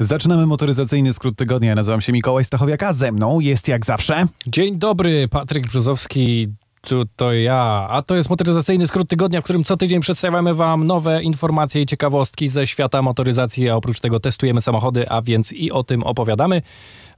Zaczynamy motoryzacyjny skrót tygodnia. Nazywam się Mikołaj Stachowiak, a ze mną jest jak zawsze... Dzień dobry, Patryk Brzozowski. Tu to ja. A to jest motoryzacyjny skrót tygodnia, w którym co tydzień przedstawiamy Wam nowe informacje i ciekawostki ze świata motoryzacji, a oprócz tego testujemy samochody, a więc i o tym opowiadamy.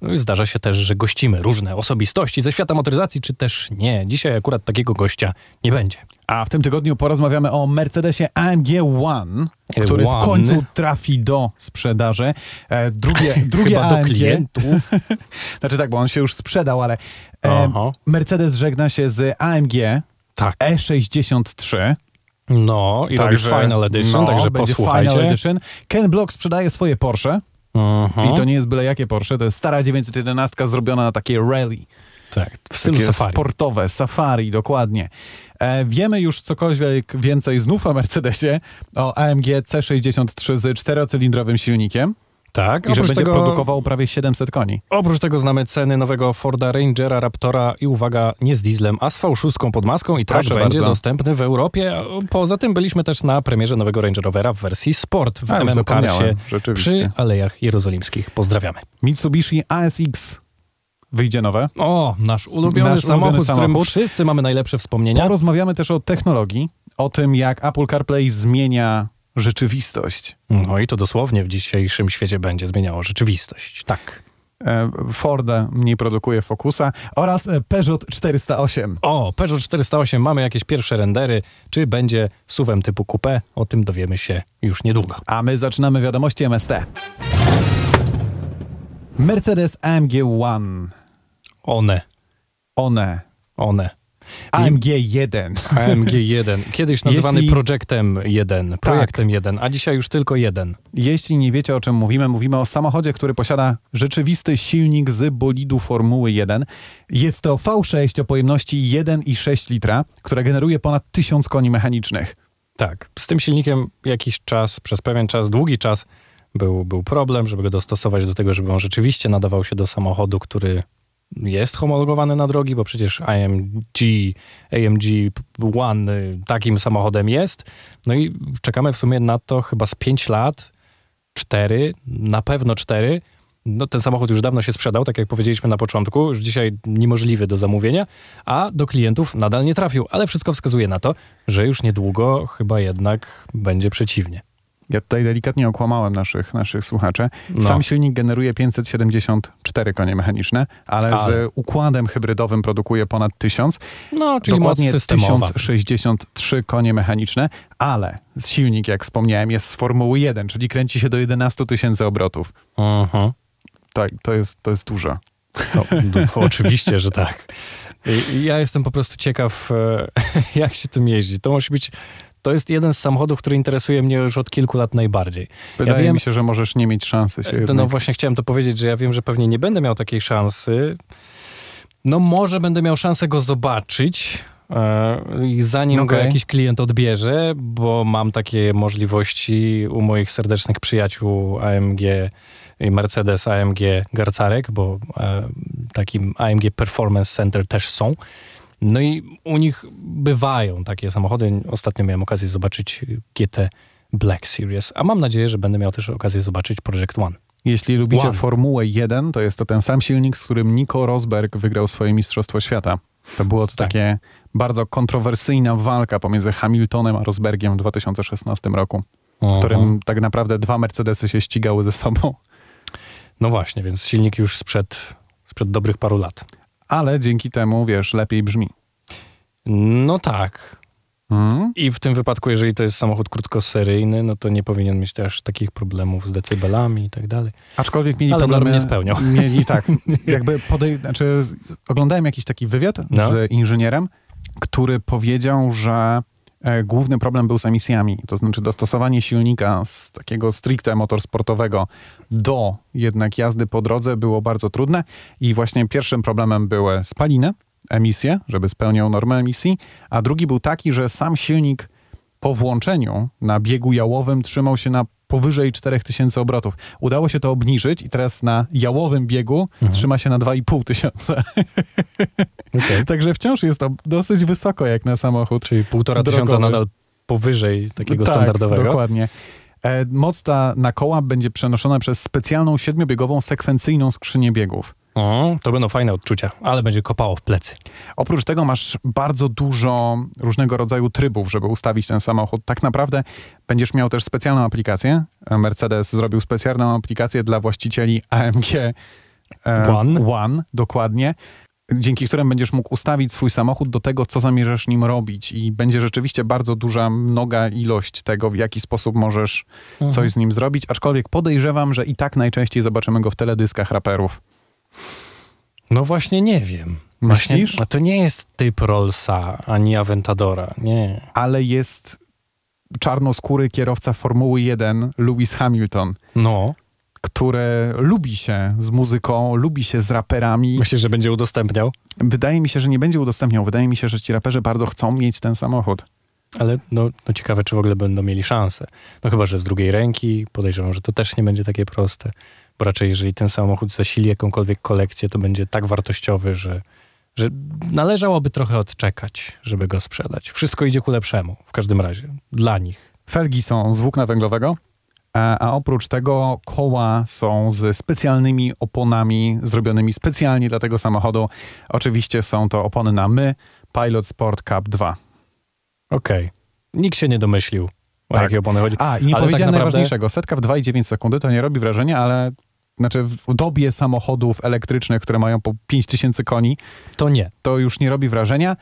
No zdarza się też, że gościmy różne osobistości ze świata motoryzacji, czy też nie. Dzisiaj akurat takiego gościa nie będzie. A w tym tygodniu porozmawiamy o Mercedesie AMG One, który One. w końcu trafi do sprzedaży. E, drugie drugie Chyba AMG. do klientów. znaczy tak, bo on się już sprzedał, ale e, Mercedes żegna się z AMG tak. E63. No, i także, robi Final Edition, no, także będzie posłuchajcie. Final Edition. Ken Block sprzedaje swoje Porsche. Uh mhm. -huh. I to nie jest byle jakie Porsche, to jest stara 911 zrobiona na takie rally. Tak, w stylu Takie safari. sportowe, safari, dokładnie. E, wiemy już cokolwiek więcej znów o Mercedesie, o AMG C63 z czterocylindrowym silnikiem. Tak, I że będzie tego, produkował prawie 700 koni. Oprócz tego znamy ceny nowego Forda Rangera, Raptora i uwaga, nie z dieslem, a z V6 pod maską i też tak tak, będzie bardzo. dostępny w Europie. Poza tym byliśmy też na premierze nowego Range Rovera w wersji Sport w MM Carsie przy Alejach Jerozolimskich. Pozdrawiamy. Mitsubishi ASX wyjdzie nowe. O, nasz ulubiony, nasz samochód, ulubiony samochód, z którym wszyscy mamy najlepsze wspomnienia. Porozmawiamy też o technologii, o tym jak Apple CarPlay zmienia rzeczywistość. No i to dosłownie w dzisiejszym świecie będzie zmieniało rzeczywistość. Tak. E, Forda nie produkuje Focusa oraz e, Peugeot 408. O, Peugeot 408, mamy jakieś pierwsze rendery. Czy będzie suwem typu coupé? O tym dowiemy się już niedługo. A my zaczynamy wiadomości MST. Mercedes AMG One one. One. One. AMG1. AMG1. Kiedyś nazywany Jeśli... Tak. Projektem 1, Projektem tak. 1, a dzisiaj już tylko jeden. Jeśli nie wiecie, o czym mówimy, mówimy o samochodzie, który posiada rzeczywisty silnik z bolidu Formuły 1. Jest to V6 o pojemności 1,6 litra, która generuje ponad 1000 koni mechanicznych. Tak, z tym silnikiem jakiś czas, przez pewien czas, długi czas był, był problem, żeby go dostosować do tego, żeby on rzeczywiście nadawał się do samochodu, który jest homologowane na drogi, bo przecież AMG, AMG One takim samochodem jest. No i czekamy w sumie na to chyba z 5 lat, 4, na pewno 4. No, ten samochód już dawno się sprzedał, tak jak powiedzieliśmy na początku, już dzisiaj niemożliwy do zamówienia, a do klientów nadal nie trafił, ale wszystko wskazuje na to, że już niedługo chyba jednak będzie przeciwnie. Ja tutaj delikatnie okłamałem naszych, naszych słuchaczy. No. Sam silnik generuje 574 konie mechaniczne, ale, ale, z układem hybrydowym produkuje ponad 1000. No, czyli dokładnie 1063 konie mechaniczne, ale silnik, jak wspomniałem, jest z Formuły 1, czyli kręci się do 11 tysięcy obrotów. Aha. To, tak, to, jest, to jest dużo. No, oczywiście, że tak. Y, ja jestem po prostu ciekaw, e, jak się tym jeździ. To musi być to jest jeden z samochodów, który interesuje mnie już od kilku lat najbardziej. Wydaje ja wiem, mi się, że możesz nie mieć szansy się. E, no właśnie chciałem to powiedzieć, że ja wiem, że pewnie nie będę miał takiej szansy. No może będę miał szansę go zobaczyć. E, I zanim okay. go jakiś klient odbierze, bo mam takie możliwości u moich serdecznych przyjaciół AMG i Mercedes AMG Garcarek, bo e, takim AMG Performance Center też są. No i u nich bywają takie samochody. Ostatnio miałem okazję zobaczyć GT Black Series, a mam nadzieję, że będę miał też okazję zobaczyć Project One. Jeśli lubicie One. Formułę 1, to jest to ten sam silnik, z którym Nico Rosberg wygrał swoje Mistrzostwo Świata. To było to tak. takie bardzo kontrowersyjna walka pomiędzy Hamiltonem a Rosbergiem w 2016 roku, Aha. w którym tak naprawdę dwa Mercedesy się ścigały ze sobą. No właśnie, więc silnik już sprzed, sprzed dobrych paru lat ale dzięki temu, wiesz, lepiej brzmi. No tak. Hmm? I w tym wypadku, jeżeli to jest samochód krótkoseryjny, no to nie powinien mieć też takich problemów z decybelami i tak dalej. Aczkolwiek mieli Ale problemy... nie spełniał. Mieli, tak. jakby podej... znaczy, oglądałem jakiś taki wywiad no. z inżynierem, który powiedział, że E, główny problem był z emisjami, to znaczy dostosowanie silnika z takiego stricte motorsportowego do jednak jazdy po drodze było bardzo trudne i właśnie pierwszym problemem były spaliny, emisje, żeby spełniał normę emisji, a drugi był taki, że sam silnik po włączeniu na biegu jałowym trzymał się na powyżej 4000 obrotów. Udało się to obniżyć i teraz na jałowym biegu mhm. trzyma się na 2,5 Okay. Także wciąż jest to dosyć wysoko jak na samochód. Czyli 1,5 tysiąca nadal powyżej takiego tak, standardowego. dokładnie. E, moc ta na koła będzie przenoszona przez specjalną siedmiobiegową sekwencyjną skrzynię biegów to będą fajne odczucia, ale będzie kopało w plecy. Oprócz tego masz bardzo dużo różnego rodzaju trybów, żeby ustawić ten samochód. Tak naprawdę będziesz miał też specjalną aplikację. Mercedes zrobił specjalną aplikację dla właścicieli AMG e, One, One dokładnie, dzięki którym będziesz mógł ustawić swój samochód do tego, co zamierzasz nim robić. I będzie rzeczywiście bardzo duża, mnoga ilość tego, w jaki sposób możesz mhm. coś z nim zrobić. Aczkolwiek podejrzewam, że i tak najczęściej zobaczymy go w teledyskach raperów. No właśnie nie wiem. Myślisz? Właśnie, to nie jest typ Rollsa ani Aventadora, nie. Ale jest czarnoskóry kierowca Formuły 1 Lewis Hamilton. No. Które lubi się z muzyką, lubi się z raperami. Myślisz, że będzie udostępniał? Wydaje mi się, że nie będzie udostępniał. Wydaje mi się, że ci raperzy bardzo chcą mieć ten samochód. Ale no, no ciekawe, czy w ogóle będą mieli szansę. No chyba, że z drugiej ręki. Podejrzewam, że to też nie będzie takie proste bo raczej jeżeli ten samochód zasili jakąkolwiek kolekcję, to będzie tak wartościowy, że, że należałoby trochę odczekać, żeby go sprzedać. Wszystko idzie ku lepszemu, w każdym razie, dla nich. Felgi są z włókna węglowego, e, a oprócz tego koła są z specjalnymi oponami, zrobionymi specjalnie dla tego samochodu. Oczywiście są to opony na my, Pilot Sport Cup 2. Okej. Okay. Nikt się nie domyślił, o tak. jakie opony chodzi. A, i nie ale tak powiedziałem tak naprawdę... najważniejszego. Setka w 2,9 sekundy to nie robi wrażenia, ale znaczy w dobie samochodów elektrycznych, które mają po 5000 koni, to nie. To już nie robi wrażenia,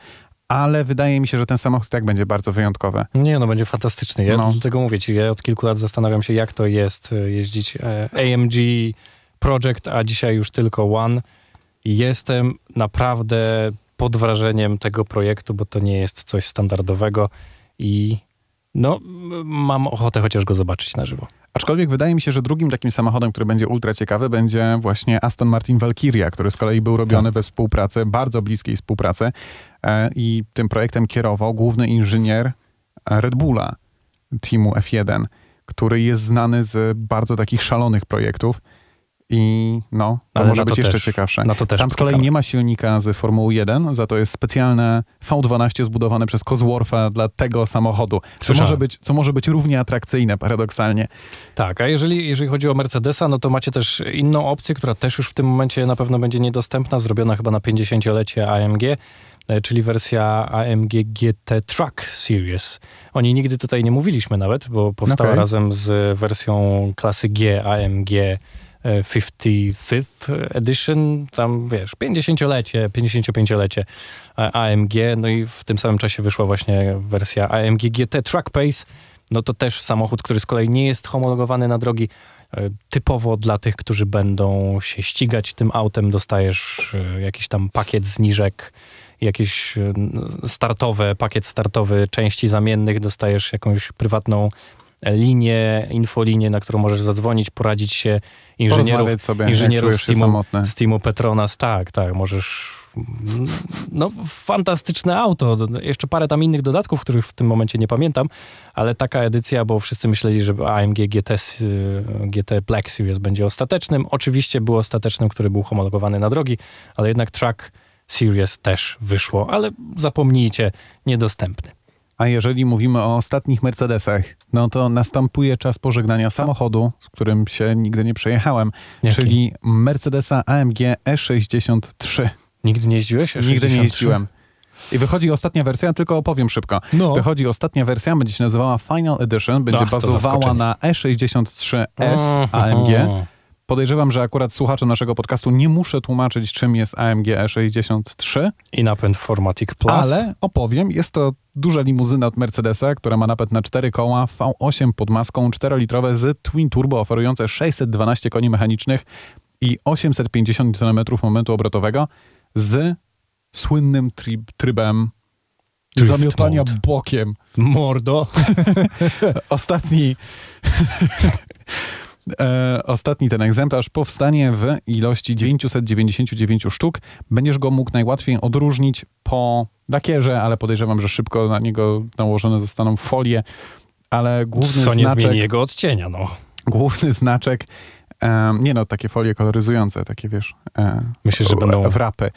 ale wydaje mi się, że ten samochód tak będzie bardzo wyjątkowy. Nie, no będzie fantastyczny. Ja no. tego mówię ci, ja od kilku lat zastanawiam się, jak to jest e, jeździć e, AMG Project, a dzisiaj już tylko One. Jestem naprawdę pod wrażeniem tego projektu, bo to nie jest coś standardowego i no mam ochotę chociaż go zobaczyć na żywo. Aczkolwiek wydaje mi się, że drugim takim samochodem, który będzie ultra ciekawy, będzie właśnie Aston Martin Valkyria, który z kolei był robiony tak. we współpracy, bardzo bliskiej współpracy e, i tym projektem kierował główny inżynier e, Red Bulla, teamu F1, który jest znany z bardzo takich szalonych projektów i no, to Ale może to być też, jeszcze ciekawsze. Tam z kolei nie ma silnika z Formuły 1, za to jest specjalne V12 zbudowane przez Cosworth'a dla tego samochodu, co może, być, co może być równie atrakcyjne paradoksalnie. Tak, a jeżeli, jeżeli chodzi o Mercedesa, no to macie też inną opcję, która też już w tym momencie na pewno będzie niedostępna, zrobiona chyba na 50-lecie AMG, e, czyli wersja AMG GT Truck Series. O niej nigdy tutaj nie mówiliśmy nawet, bo powstała okay. razem z wersją klasy G AMG 55th edition, tam wiesz, 50-lecie, 55-lecie AMG, no i w tym samym czasie wyszła właśnie wersja AMG GT Track Pace, no to też samochód, który z kolei nie jest homologowany na drogi, e, typowo dla tych, którzy będą się ścigać tym autem, dostajesz e, jakiś tam pakiet zniżek, jakieś e, startowe, pakiet startowy części zamiennych, dostajesz jakąś prywatną linię, infolinię, na którą możesz zadzwonić, poradzić się inżynierów, sobie, inżynierów z, teamu, z teamu Petronas. Tak, tak, możesz no, fantastyczne auto. Jeszcze parę tam innych dodatków, których w tym momencie nie pamiętam, ale taka edycja, bo wszyscy myśleli, że AMG GT, y, GT Black Series będzie ostatecznym. Oczywiście był ostatecznym, który był homologowany na drogi, ale jednak Track Series też wyszło, ale zapomnijcie, niedostępny. A jeżeli mówimy o ostatnich Mercedesach, no to następuje czas pożegnania samochodu, z którym się nigdy nie przejechałem, Jaki? czyli Mercedesa AMG E63. Nigdy nie jeździłeś? E63? Nigdy nie jeździłem. I wychodzi ostatnia wersja, tylko opowiem szybko. No. Wychodzi ostatnia wersja, będzie się nazywała Final Edition, będzie Ach, bazowała na E63S AMG. Podejrzewam, że akurat słuchacze naszego podcastu nie muszę tłumaczyć, czym jest AMG E63. I napęd Formatic Plus. Ale opowiem, jest to duża limuzyna od Mercedesa, która ma napęd na 4 koła V8 pod maską 4-litrowe z twin turbo oferujące 612 koni mechanicznych i 850 Nm momentu obrotowego z słynnym trybem Drift zamiotania mode. bokiem. Mordo. Ostatni E, ostatni ten egzemplarz powstanie w ilości 999 sztuk. Będziesz go mógł najłatwiej odróżnić po lakierze, ale podejrzewam, że szybko na niego nałożone zostaną folie, ale główny Co znaczek... nie zmieni jego odcienia, no. Główny znaczek nie no, takie folie koloryzujące, takie wiesz. E, Myślę, że będą. W rapy.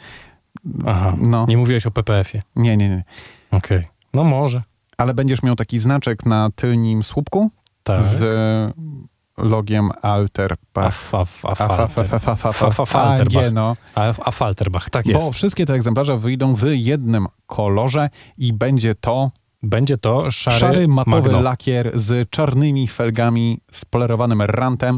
Aha. No. Nie mówiłeś o PPF-ie. Nie, nie, nie. Okej. Okay. No może. Ale będziesz miał taki znaczek na tylnym słupku tak. z logiem alter Afalterbach, tak jest. Bo wszystkie te egzemplarze wyjdą w jednym kolorze i będzie to będzie to szary, szary matowy magno. lakier z czarnymi felgami, spolerowanym rantem.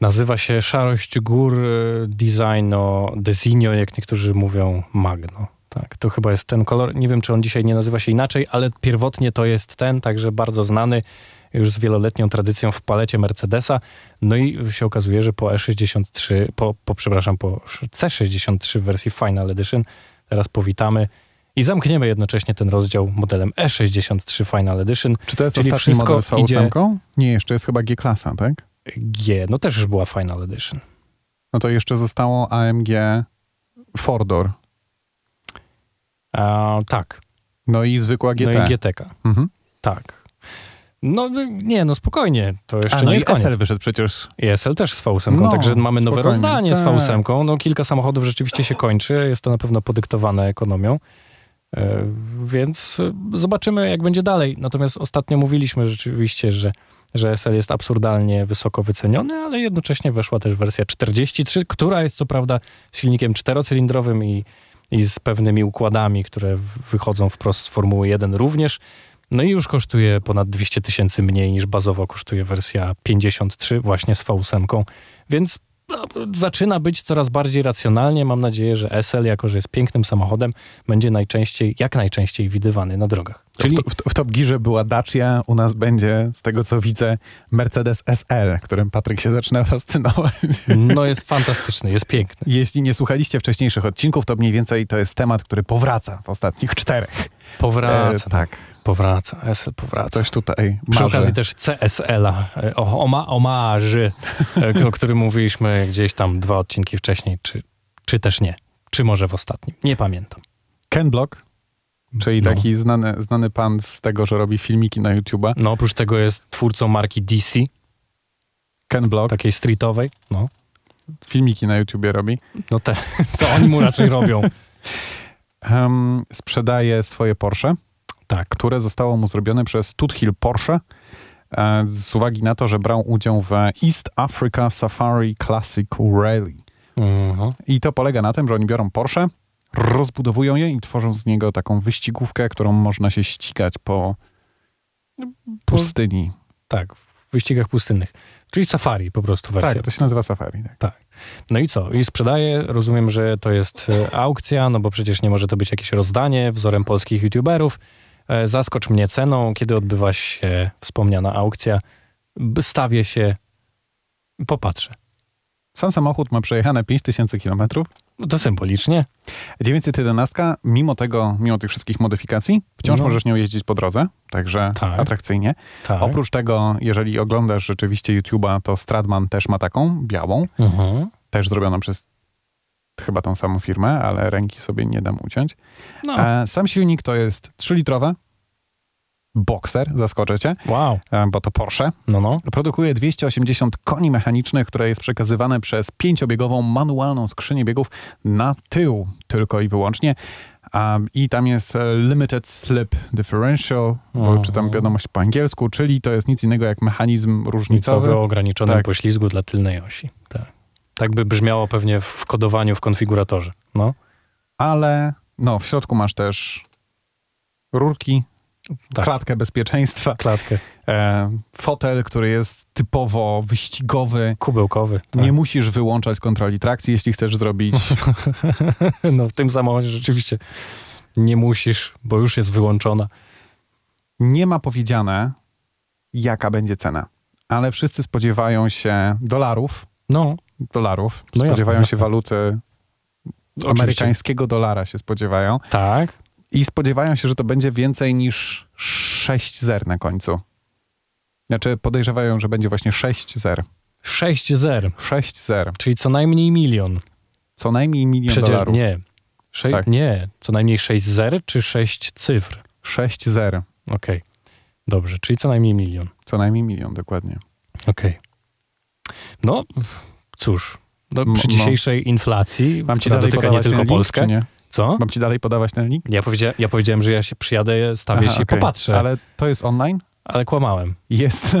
Nazywa się szarość gór e, designo, designo, jak niektórzy mówią, magno. Tak, to chyba jest ten kolor. Nie wiem, czy on dzisiaj nie nazywa się inaczej, ale pierwotnie to jest ten, także bardzo znany już z wieloletnią tradycją w palecie Mercedesa. No i się okazuje, że po E63, po, po przepraszam, po C63 w wersji Final Edition teraz powitamy i zamkniemy jednocześnie ten rozdział modelem E63 Final Edition. Czy to jest Czyli ostatni model z idzie... Nie, jeszcze jest chyba G-klasa, tak? G, no też już była Final Edition. No to jeszcze zostało AMG Fordor. tak. No i zwykła GT. No i GTK. Mhm. Tak. No y, nie, no spokojnie, to jeszcze A, no nie jest koniec. SL wyszedł przecież. ESL też z V8, no, także mamy nowe rozdanie tak. z V8. No kilka samochodów rzeczywiście się kończy, jest to na pewno podyktowane ekonomią. E, więc y, zobaczymy, jak będzie dalej. Natomiast ostatnio mówiliśmy rzeczywiście, że, że SL jest absurdalnie wysoko wyceniony, ale jednocześnie weszła też wersja 43, która jest co prawda z silnikiem czterocylindrowym i, i z pewnymi układami, które wychodzą wprost z Formuły 1 również no i już kosztuje ponad 200 tysięcy mniej niż bazowo kosztuje wersja 53 właśnie z V8, więc no, zaczyna być coraz bardziej racjonalnie. Mam nadzieję, że SL, jako że jest pięknym samochodem, będzie najczęściej, jak najczęściej widywany na drogach. Czyli... W, to, w, w Top Gearze była Dacia, u nas będzie, z tego co widzę, Mercedes SL, którym Patryk się zaczyna fascynować. No jest fantastyczny, jest piękny. Jeśli nie słuchaliście wcześniejszych odcinków, to mniej więcej to jest temat, który powraca w ostatnich czterech. Powraca. E, tak. Powraca, SL powraca. Coś tutaj marzy. Przy okazji też CSL-a, e, o, oma, omaż, e, o którym mówiliśmy gdzieś tam dwa odcinki wcześniej, czy, czy też nie. Czy może w ostatnim, nie pamiętam. Ken Block, czyli no. taki znany, znany pan z tego, że robi filmiki na YouTube'a. No, oprócz tego jest twórcą marki DC. Ken Block. Takiej streetowej, no. Filmiki na YouTubie robi. No te, to oni mu raczej robią. Um, sprzedaje swoje Porsche. Tak, które zostało mu zrobione przez Tuthill Porsche e, z uwagi na to, że brał udział w East Africa Safari Classic Rally. Mhm. I to polega na tym, że oni biorą Porsche, rozbudowują je i tworzą z niego taką wyścigówkę, którą można się ścigać po no, pustyni. Po, tak, w wyścigach pustynnych. Czyli safari po prostu wersja. Tak, to się nazywa safari. Tak. tak. No i co? I sprzedaje. Rozumiem, że to jest e, aukcja, no bo przecież nie może to być jakieś rozdanie wzorem polskich youtuberów. E, zaskocz mnie ceną, kiedy odbywa się wspomniana aukcja. Stawię się, popatrzę. Sam samochód ma przejechane 5000 km. No to symbolicznie. 911, mimo tego, mimo tych wszystkich modyfikacji, wciąż no. możesz nią jeździć po drodze, także tak. atrakcyjnie. Tak. Oprócz tego, jeżeli oglądasz rzeczywiście YouTube'a, to Stradman też ma taką, białą, mhm. też zrobioną przez chyba tą samą firmę, ale ręki sobie nie dam uciąć. No. E, sam silnik to jest 3-litrowe. Boxer, zaskoczę wow. E, bo to Porsche. No, no. Produkuje 280 koni mechanicznych, które jest przekazywane przez pięciobiegową manualną skrzynię biegów na tył tylko i wyłącznie. Um, I tam jest e, Limited Slip Differential, bo mhm. czytam wiadomość po angielsku, czyli to jest nic innego jak mechanizm różnicowy. Różnicowy o ograniczonym tak. poślizgu dla tylnej osi. Tak. Tak by brzmiało pewnie w kodowaniu, w konfiguratorze. No. Ale no, w środku masz też rurki, tak. klatkę bezpieczeństwa. Klatkę. E, fotel, który jest typowo wyścigowy. Kubełkowy. Tak. Nie musisz wyłączać kontroli trakcji, jeśli chcesz zrobić. no w tym samochodzie rzeczywiście nie musisz, bo już jest wyłączona. Nie ma powiedziane, jaka będzie cena, ale wszyscy spodziewają się dolarów. No dolarów. No spodziewają jasne, się tak. waluty Oczywiście. amerykańskiego dolara się spodziewają. Tak. I spodziewają się, że to będzie więcej niż 6 zer na końcu. Znaczy podejrzewają, że będzie właśnie 6 zer. 6 zer. 6 zer. Czyli co najmniej milion. Co najmniej milion Przecież dolarów. nie. Sze tak. Nie, co najmniej 6 zer czy 6 cyfr? 6 zer. Okej. Okay. Dobrze, czyli co najmniej milion. Co najmniej milion, dokładnie. Okej. Okay. No, Cóż, no, przy no. dzisiejszej inflacji, Mam ci dotyka nie tylko link, Nie? Co? Mam ci dalej podawać ten link? Ja, ja powiedziałem, że ja się przyjadę, stawię Aha, się, okay. popatrzę. Ale to jest online? Ale kłamałem. Jest.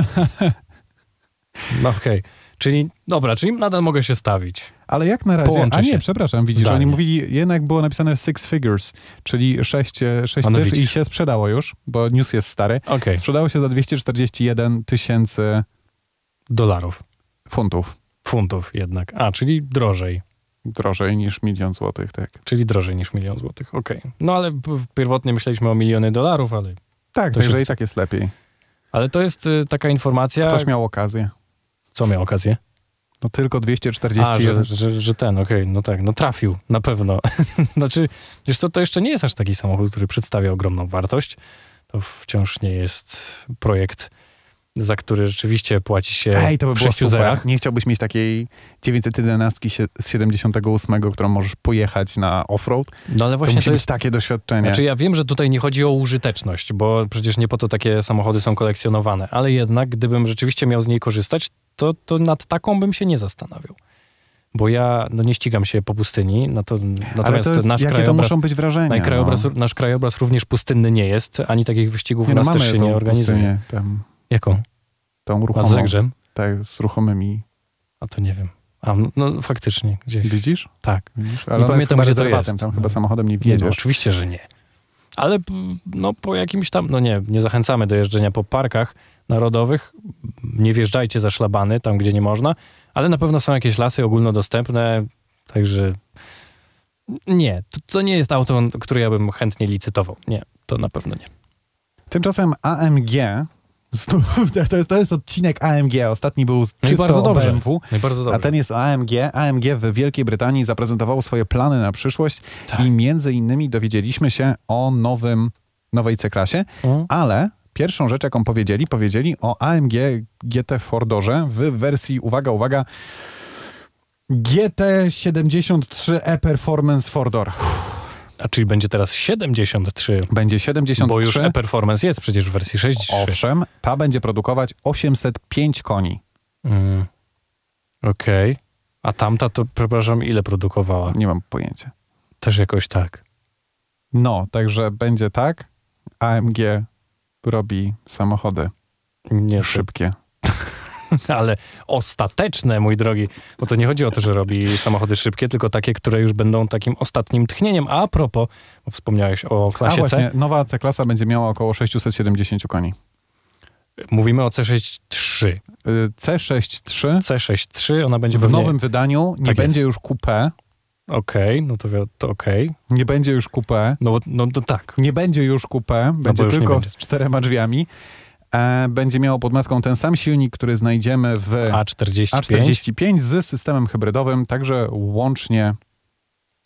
no okej. Okay. Czyli, dobra, czyli nadal mogę się stawić. Ale jak na razie, Połączę a nie, się. przepraszam, widzisz, Zdanie. oni mówili, jednak było napisane six figures, czyli sześć, e, sześć cyfr widzisz. i się sprzedało już, bo news jest stary. Okay. Sprzedało się za 241 tysięcy... Dolarów. Funtów funtów jednak. A, czyli drożej. Drożej niż milion złotych, tak. Czyli drożej niż milion złotych, okej. Okay. No ale pierwotnie myśleliśmy o miliony dolarów, ale... Tak, także i tak jest lepiej. Ale to jest y, taka informacja... Ktoś miał okazję. Co miał okazję? No tylko 240. A, że, że, że ten, okej, okay, no tak, no trafił, na pewno. znaczy, wiesz co, to jeszcze nie jest aż taki samochód, który przedstawia ogromną wartość. To wciąż nie jest projekt za który rzeczywiście płaci się Ej, to by było super. Nie chciałbyś mieć takiej 911 z 78, którą możesz pojechać na offroad? No ale właśnie to, to jest takie doświadczenie. Znaczy ja wiem, że tutaj nie chodzi o użyteczność, bo przecież nie po to takie samochody są kolekcjonowane, ale jednak gdybym rzeczywiście miał z niej korzystać, to, to nad taką bym się nie zastanawiał bo ja no, nie ścigam się po pustyni, no to, natomiast to jest, nasz jakie krajobraz, to muszą być wrażenia. No. nasz krajobraz również pustynny nie jest, ani takich wyścigów nie, u no nas też się nie organizuje. Pustynię, Jaką? Tą ruchomą. A z egrzem? Tak, z ruchomymi. A to nie wiem. A, no faktycznie. Gdzieś. Widzisz? Tak. Widzisz? Ale nie pamiętam, gdzie to jest. Tam chyba no. samochodem nie wjedziesz. Nie, no, oczywiście, że nie. Ale no, po jakimś tam, no nie, nie zachęcamy do jeżdżenia po parkach narodowych. Nie wjeżdżajcie za szlabany, tam gdzie nie można, ale na pewno są jakieś lasy ogólnodostępne, także nie, to, to nie jest auto, które ja bym chętnie licytował. Nie, to na pewno nie. Tymczasem AMG To jest, to jest odcinek AMG. Ostatni był no czysto no bardzo BMW, bardzo dobrze. a ten jest AMG. AMG w Wielkiej Brytanii zaprezentowało swoje plany na przyszłość tak. i między innymi dowiedzieliśmy się o nowym, nowej C-klasie, mhm. ale pierwszą rzecz, jaką powiedzieli, powiedzieli o AMG GT Fordorze w wersji, uwaga, uwaga, GT73E Performance Fordor. Uff. A czyli będzie teraz 73. Będzie 73. Bo już e-performance jest przecież w wersji 6.3. Owszem, ta będzie produkować 805 koni. Mm. Okej. Okay. A tamta to, przepraszam, ile produkowała? Nie mam pojęcia. Też jakoś tak. No, także będzie tak. AMG robi samochody. Nie. Szybkie. ale ostateczne, mój drogi, bo to nie chodzi o to, że robi samochody szybkie, tylko takie, które już będą takim ostatnim tchnieniem. A propos, wspomniałeś o klasie A właśnie, C. nowa C-klasa będzie miała około 670 koni. Mówimy o c 6 3 y, c 6 3 c 6 3 ona będzie w pewnie... nowym wydaniu, nie tak będzie jest. już coupé. Okej, okay, no to, to okej. Okay. Nie będzie już coupé. No, no to tak. Nie będzie już coupé, no będzie no, tylko będzie. z czterema drzwiami. E, będzie miało pod maską ten sam silnik, który znajdziemy w A45, A45 z systemem hybrydowym, także łącznie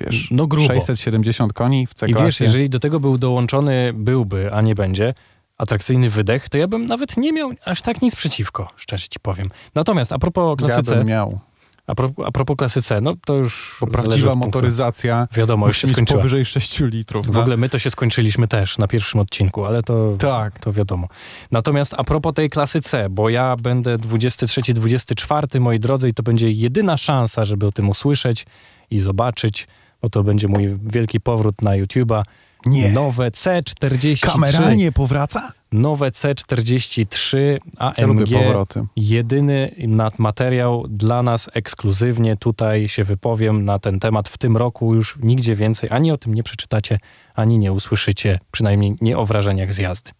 wiesz, no grubo. 670 koni w c I wiesz, jeżeli do tego był dołączony, byłby, a nie będzie, atrakcyjny wydech, to ja bym nawet nie miał aż tak nic przeciwko, szczerze ci powiem. Natomiast a propos klasyce... Ja bym miał. A, pro, a propos klasy C, no to już. Bo prawdziwa motoryzacja. Wiadomo, już się skończyła. powyżej 6 litrów. W no. ogóle my to się skończyliśmy też na pierwszym odcinku, ale to, tak. to wiadomo. Natomiast a propos tej klasy C, bo ja będę 23-24, moi drodzy, i to będzie jedyna szansa, żeby o tym usłyszeć i zobaczyć, bo to będzie mój wielki powrót na YouTube'a. Nie. Nowe C43. Kameralnie powraca? Nowe C43 AMG. Ja powroty. Jedyny materiał dla nas ekskluzywnie. Tutaj się wypowiem na ten temat. W tym roku już nigdzie więcej ani o tym nie przeczytacie, ani nie usłyszycie. Przynajmniej nie o wrażeniach z jazdy.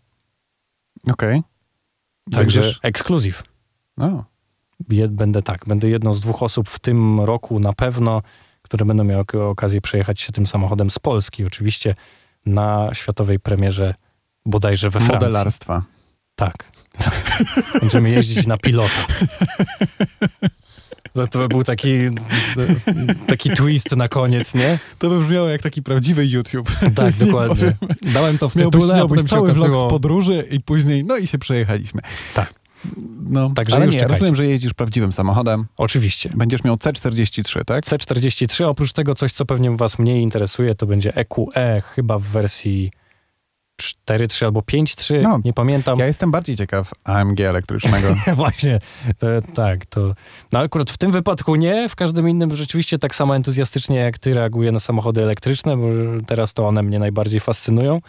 Okej. Okay. Także ekskluzyw. No. Będę tak, będę jedną z dwóch osób w tym roku na pewno, które będą miały okazję przejechać się tym samochodem z Polski. Oczywiście na światowej premierze bodajże we Francji. Modelarstwa. Tak. Będziemy jeździć na pilota. No to by był taki, taki twist na koniec, nie? To by brzmiało jak taki prawdziwy YouTube. Tak, dokładnie. Powiem. Dałem to w tytule, miał być, a potem cały okazało... vlog z podróży i później, no i się przejechaliśmy. Tak. No, Także ale nie, rozumiem, że jeździsz prawdziwym samochodem. Oczywiście. Będziesz miał C43, tak? C43, oprócz tego coś, co pewnie was mniej interesuje, to będzie EQE, e, chyba w wersji 4-3 albo 5-3, no, nie pamiętam. Ja jestem bardziej ciekaw AMG elektrycznego. Właśnie, to, tak. To, no akurat w tym wypadku nie, w każdym innym rzeczywiście tak samo entuzjastycznie jak ty reaguję na samochody elektryczne, bo teraz to one mnie najbardziej fascynują.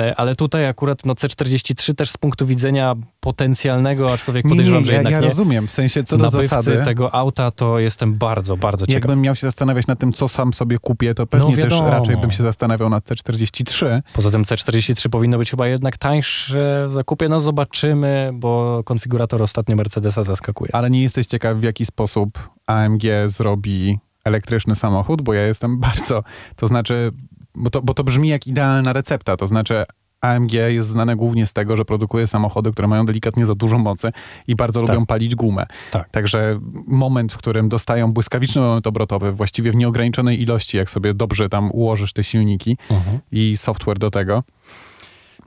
E, ale tutaj akurat no C43 też z punktu widzenia potencjalnego, aczkolwiek podejrzewam, nie, że ja, ja nie, rozumiem, w sensie co do zasady. tego auta to jestem bardzo, bardzo ciekaw. Jakbym miał się zastanawiać nad tym, co sam sobie kupię, to pewnie no też raczej bym się zastanawiał nad C43. Poza tym C43 powinno być chyba jednak tańsze w zakupie, no zobaczymy, bo konfigurator ostatnio Mercedesa zaskakuje. Ale nie jesteś ciekaw, w jaki sposób AMG zrobi elektryczny samochód, bo ja jestem bardzo, to znaczy bo to, bo to brzmi jak idealna recepta, to znaczy AMG jest znane głównie z tego, że produkuje samochody, które mają delikatnie za dużo mocy i bardzo tak. lubią palić gumę. Tak. Także moment, w którym dostają błyskawiczny moment obrotowy, właściwie w nieograniczonej ilości, jak sobie dobrze tam ułożysz te silniki uh mhm. -huh. i software do tego,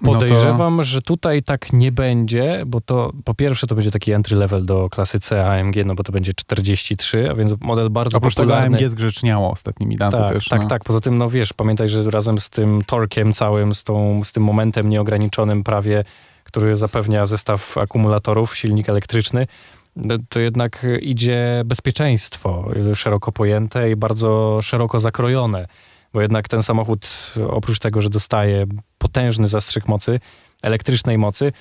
Podejrzewam, no to... że tutaj tak nie będzie, bo to po pierwsze to będzie taki entry level do klasy C AMG, no bo to będzie 43, a więc model bardzo Oprócz popularny. Oprócz tego AMG zgrzeczniało ostatnimi laty tak, też. Tak, no. tak. Poza tym, no wiesz, pamiętaj, że razem z tym torkiem całym, z, tą, z tym momentem nieograniczonym prawie, który zapewnia zestaw akumulatorów, silnik elektryczny, no to jednak idzie bezpieczeństwo szeroko pojęte i bardzo szeroko zakrojone bo jednak ten samochód oprócz tego, że dostaje potężny zastrzyk mocy, elektrycznej mocy,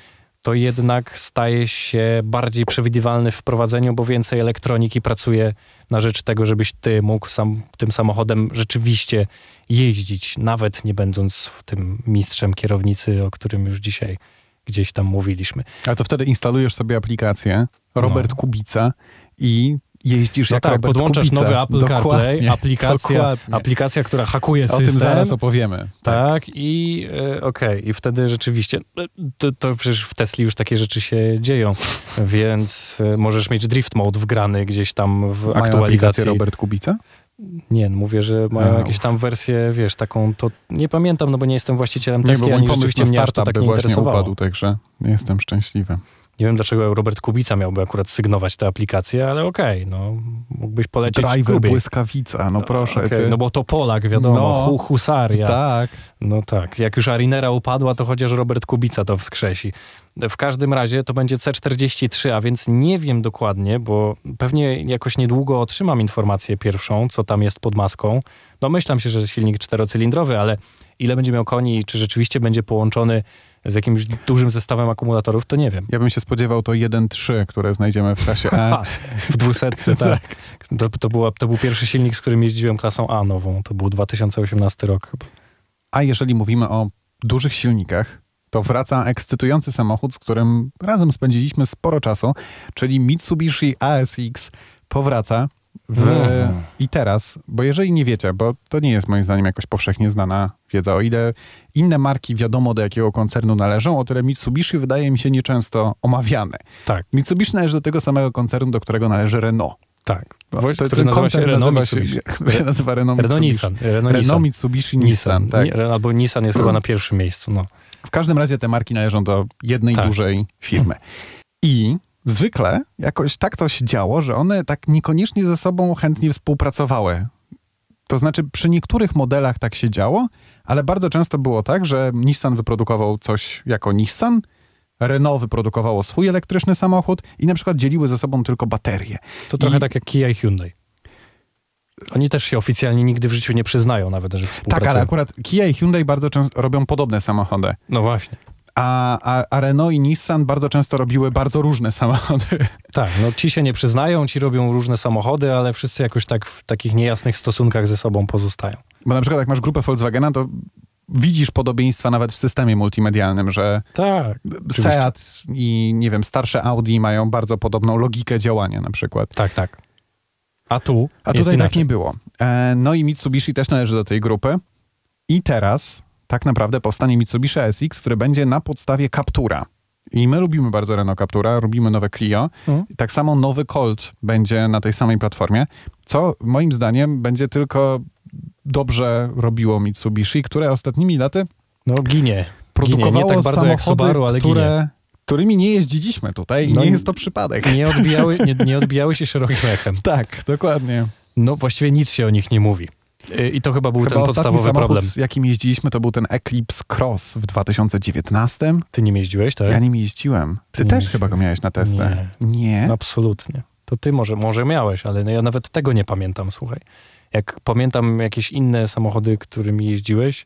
to jednak staje się bardziej przewidywalny w prowadzeniu, bo więcej elektroniki pracuje na rzecz tego, żebyś ty mógł sam, tym samochodem rzeczywiście jeździć, nawet nie będąc tym mistrzem kierownicy, o którym już dzisiaj gdzieś tam mówiliśmy. Ale to wtedy instalujesz sobie aplikację Robert no. Kubica i jeździsz no jak tak, Robert podłączasz Kubica. nowy Apple dokładnie, CarPlay, aplikacja, aplikacja, która hakuje system. O tym zaraz opowiemy. Tak, tak i e, okej, okay, i wtedy rzeczywiście, e, to, to, przecież w Tesli już takie rzeczy się dzieją, więc e, możesz mieć drift mode wgrany gdzieś tam w Mają aktualizacji. Robert Kubica? Nie, no mówię, że mają no. jakieś tam wersję, wiesz, taką, to nie pamiętam, no bo nie jestem właścicielem Tesla, nie, bo mój Nie na startup tak by nie upadł, także nie jestem szczęśliwy. Nie wiem, dlaczego Robert Kubica miałby akurat sygnować tę aplikację, ale okej, okay, no mógłbyś polecieć Driver Kubie. błyskawica, no proszę okay, cię. No bo to Polak, wiadomo, no, husaria. Tak. No tak, jak już Arinera upadła, to chociaż Robert Kubica to wskrzesi. W każdym razie to będzie C43, a więc nie wiem dokładnie, bo pewnie jakoś niedługo otrzymam informację pierwszą, co tam jest pod maską. No myślam się, że silnik czterocylindrowy, ale ile będzie miał koni i czy rzeczywiście będzie połączony z jakimś dużym zestawem akumulatorów, to nie wiem. Ja bym się spodziewał to 1.3, które znajdziemy w klasie e. A. w 200, tak. tak. To, to, była, to był pierwszy silnik, z którym jeździłem klasą A nową. To był 2018 rok chyba. A jeżeli mówimy o dużych silnikach, to wraca ekscytujący samochód, z którym razem spędziliśmy sporo czasu, czyli Mitsubishi ASX powraca w, i teraz, bo jeżeli nie wiecie, bo to nie jest moim zdaniem jakoś powszechnie znana wiedza, o ile inne marki wiadomo do jakiego koncernu należą, o tyle Mitsubishi wydaje mi się nieczęsto omawiane. Tak. Mitsubishi należy do tego samego koncernu, do którego należy Renault. Tak. Bo, no, to, ten koncern nazywa, nazywa się, się nazywa Renault, Renault Nissan. Renault, Renault Mitsubishi Nissan. Nissan tak. Nie, albo Nissan jest chyba na pierwszym miejscu. No. W każdym razie te marki należą do jednej tak. dużej firmy. I zwykle jakoś tak to się działo, że one tak niekoniecznie ze sobą chętnie współpracowały. To znaczy, przy niektórych modelach tak się działo, ale bardzo często było tak, że Nissan wyprodukował coś jako Nissan, Renault wyprodukowało swój elektryczny samochód i na przykład dzieliły ze sobą tylko baterie. To trochę tak jak Kia i Hyundai. Oni też się oficjalnie nigdy w życiu nie przyznają nawet, że współpracują. Tak, ale akurat Kia i Hyundai bardzo często robią podobne samochody. No właśnie a, a, a Renault i Nissan bardzo często robiły bardzo różne samochody. Tak, no ci się nie przyznają, ci robią różne samochody, ale wszyscy jakoś tak w takich niejasnych stosunkach ze sobą pozostają. Bo na przykład jak masz grupę Volkswagena, to widzisz podobieństwa nawet w systemie multimedialnym, że tak, Seat i nie wiem, starsze Audi mają bardzo podobną logikę działania na przykład. Tak, tak. A tu? A tutaj tak inaczej. tak nie było. E, no i Mitsubishi też należy do tej grupy. I teraz tak naprawdę powstanie Mitsubishi SX, który będzie na podstawie Captura. I my lubimy bardzo Renault Captura, lubimy nowe Clio. Mm. Tak samo nowy Colt będzie na tej samej platformie, co moim zdaniem będzie tylko dobrze robiło Mitsubishi, które ostatnimi laty... No ginie. Produkowało ginie. Nie tak bardzo jak Subaru, ale które... Ginie którymi nie jeździliśmy tutaj i no, nie jest to przypadek. Nie odbijały, nie, nie odbijały się szerokim echem. tak, dokładnie. No właściwie nic się o nich nie mówi. Y, I to chyba był chyba ten podstawowy samochód, problem. jakim jeździliśmy, to był ten Eclipse Cross w 2019. Ty nie jeździłeś, tak? Ja nim jeździłem. Ty, ty też chyba go miałeś na testy. Nie. nie? No absolutnie. To ty może, może miałeś, ale no ja nawet tego nie pamiętam, słuchaj. Jak pamiętam jakieś inne samochody, którymi jeździłeś,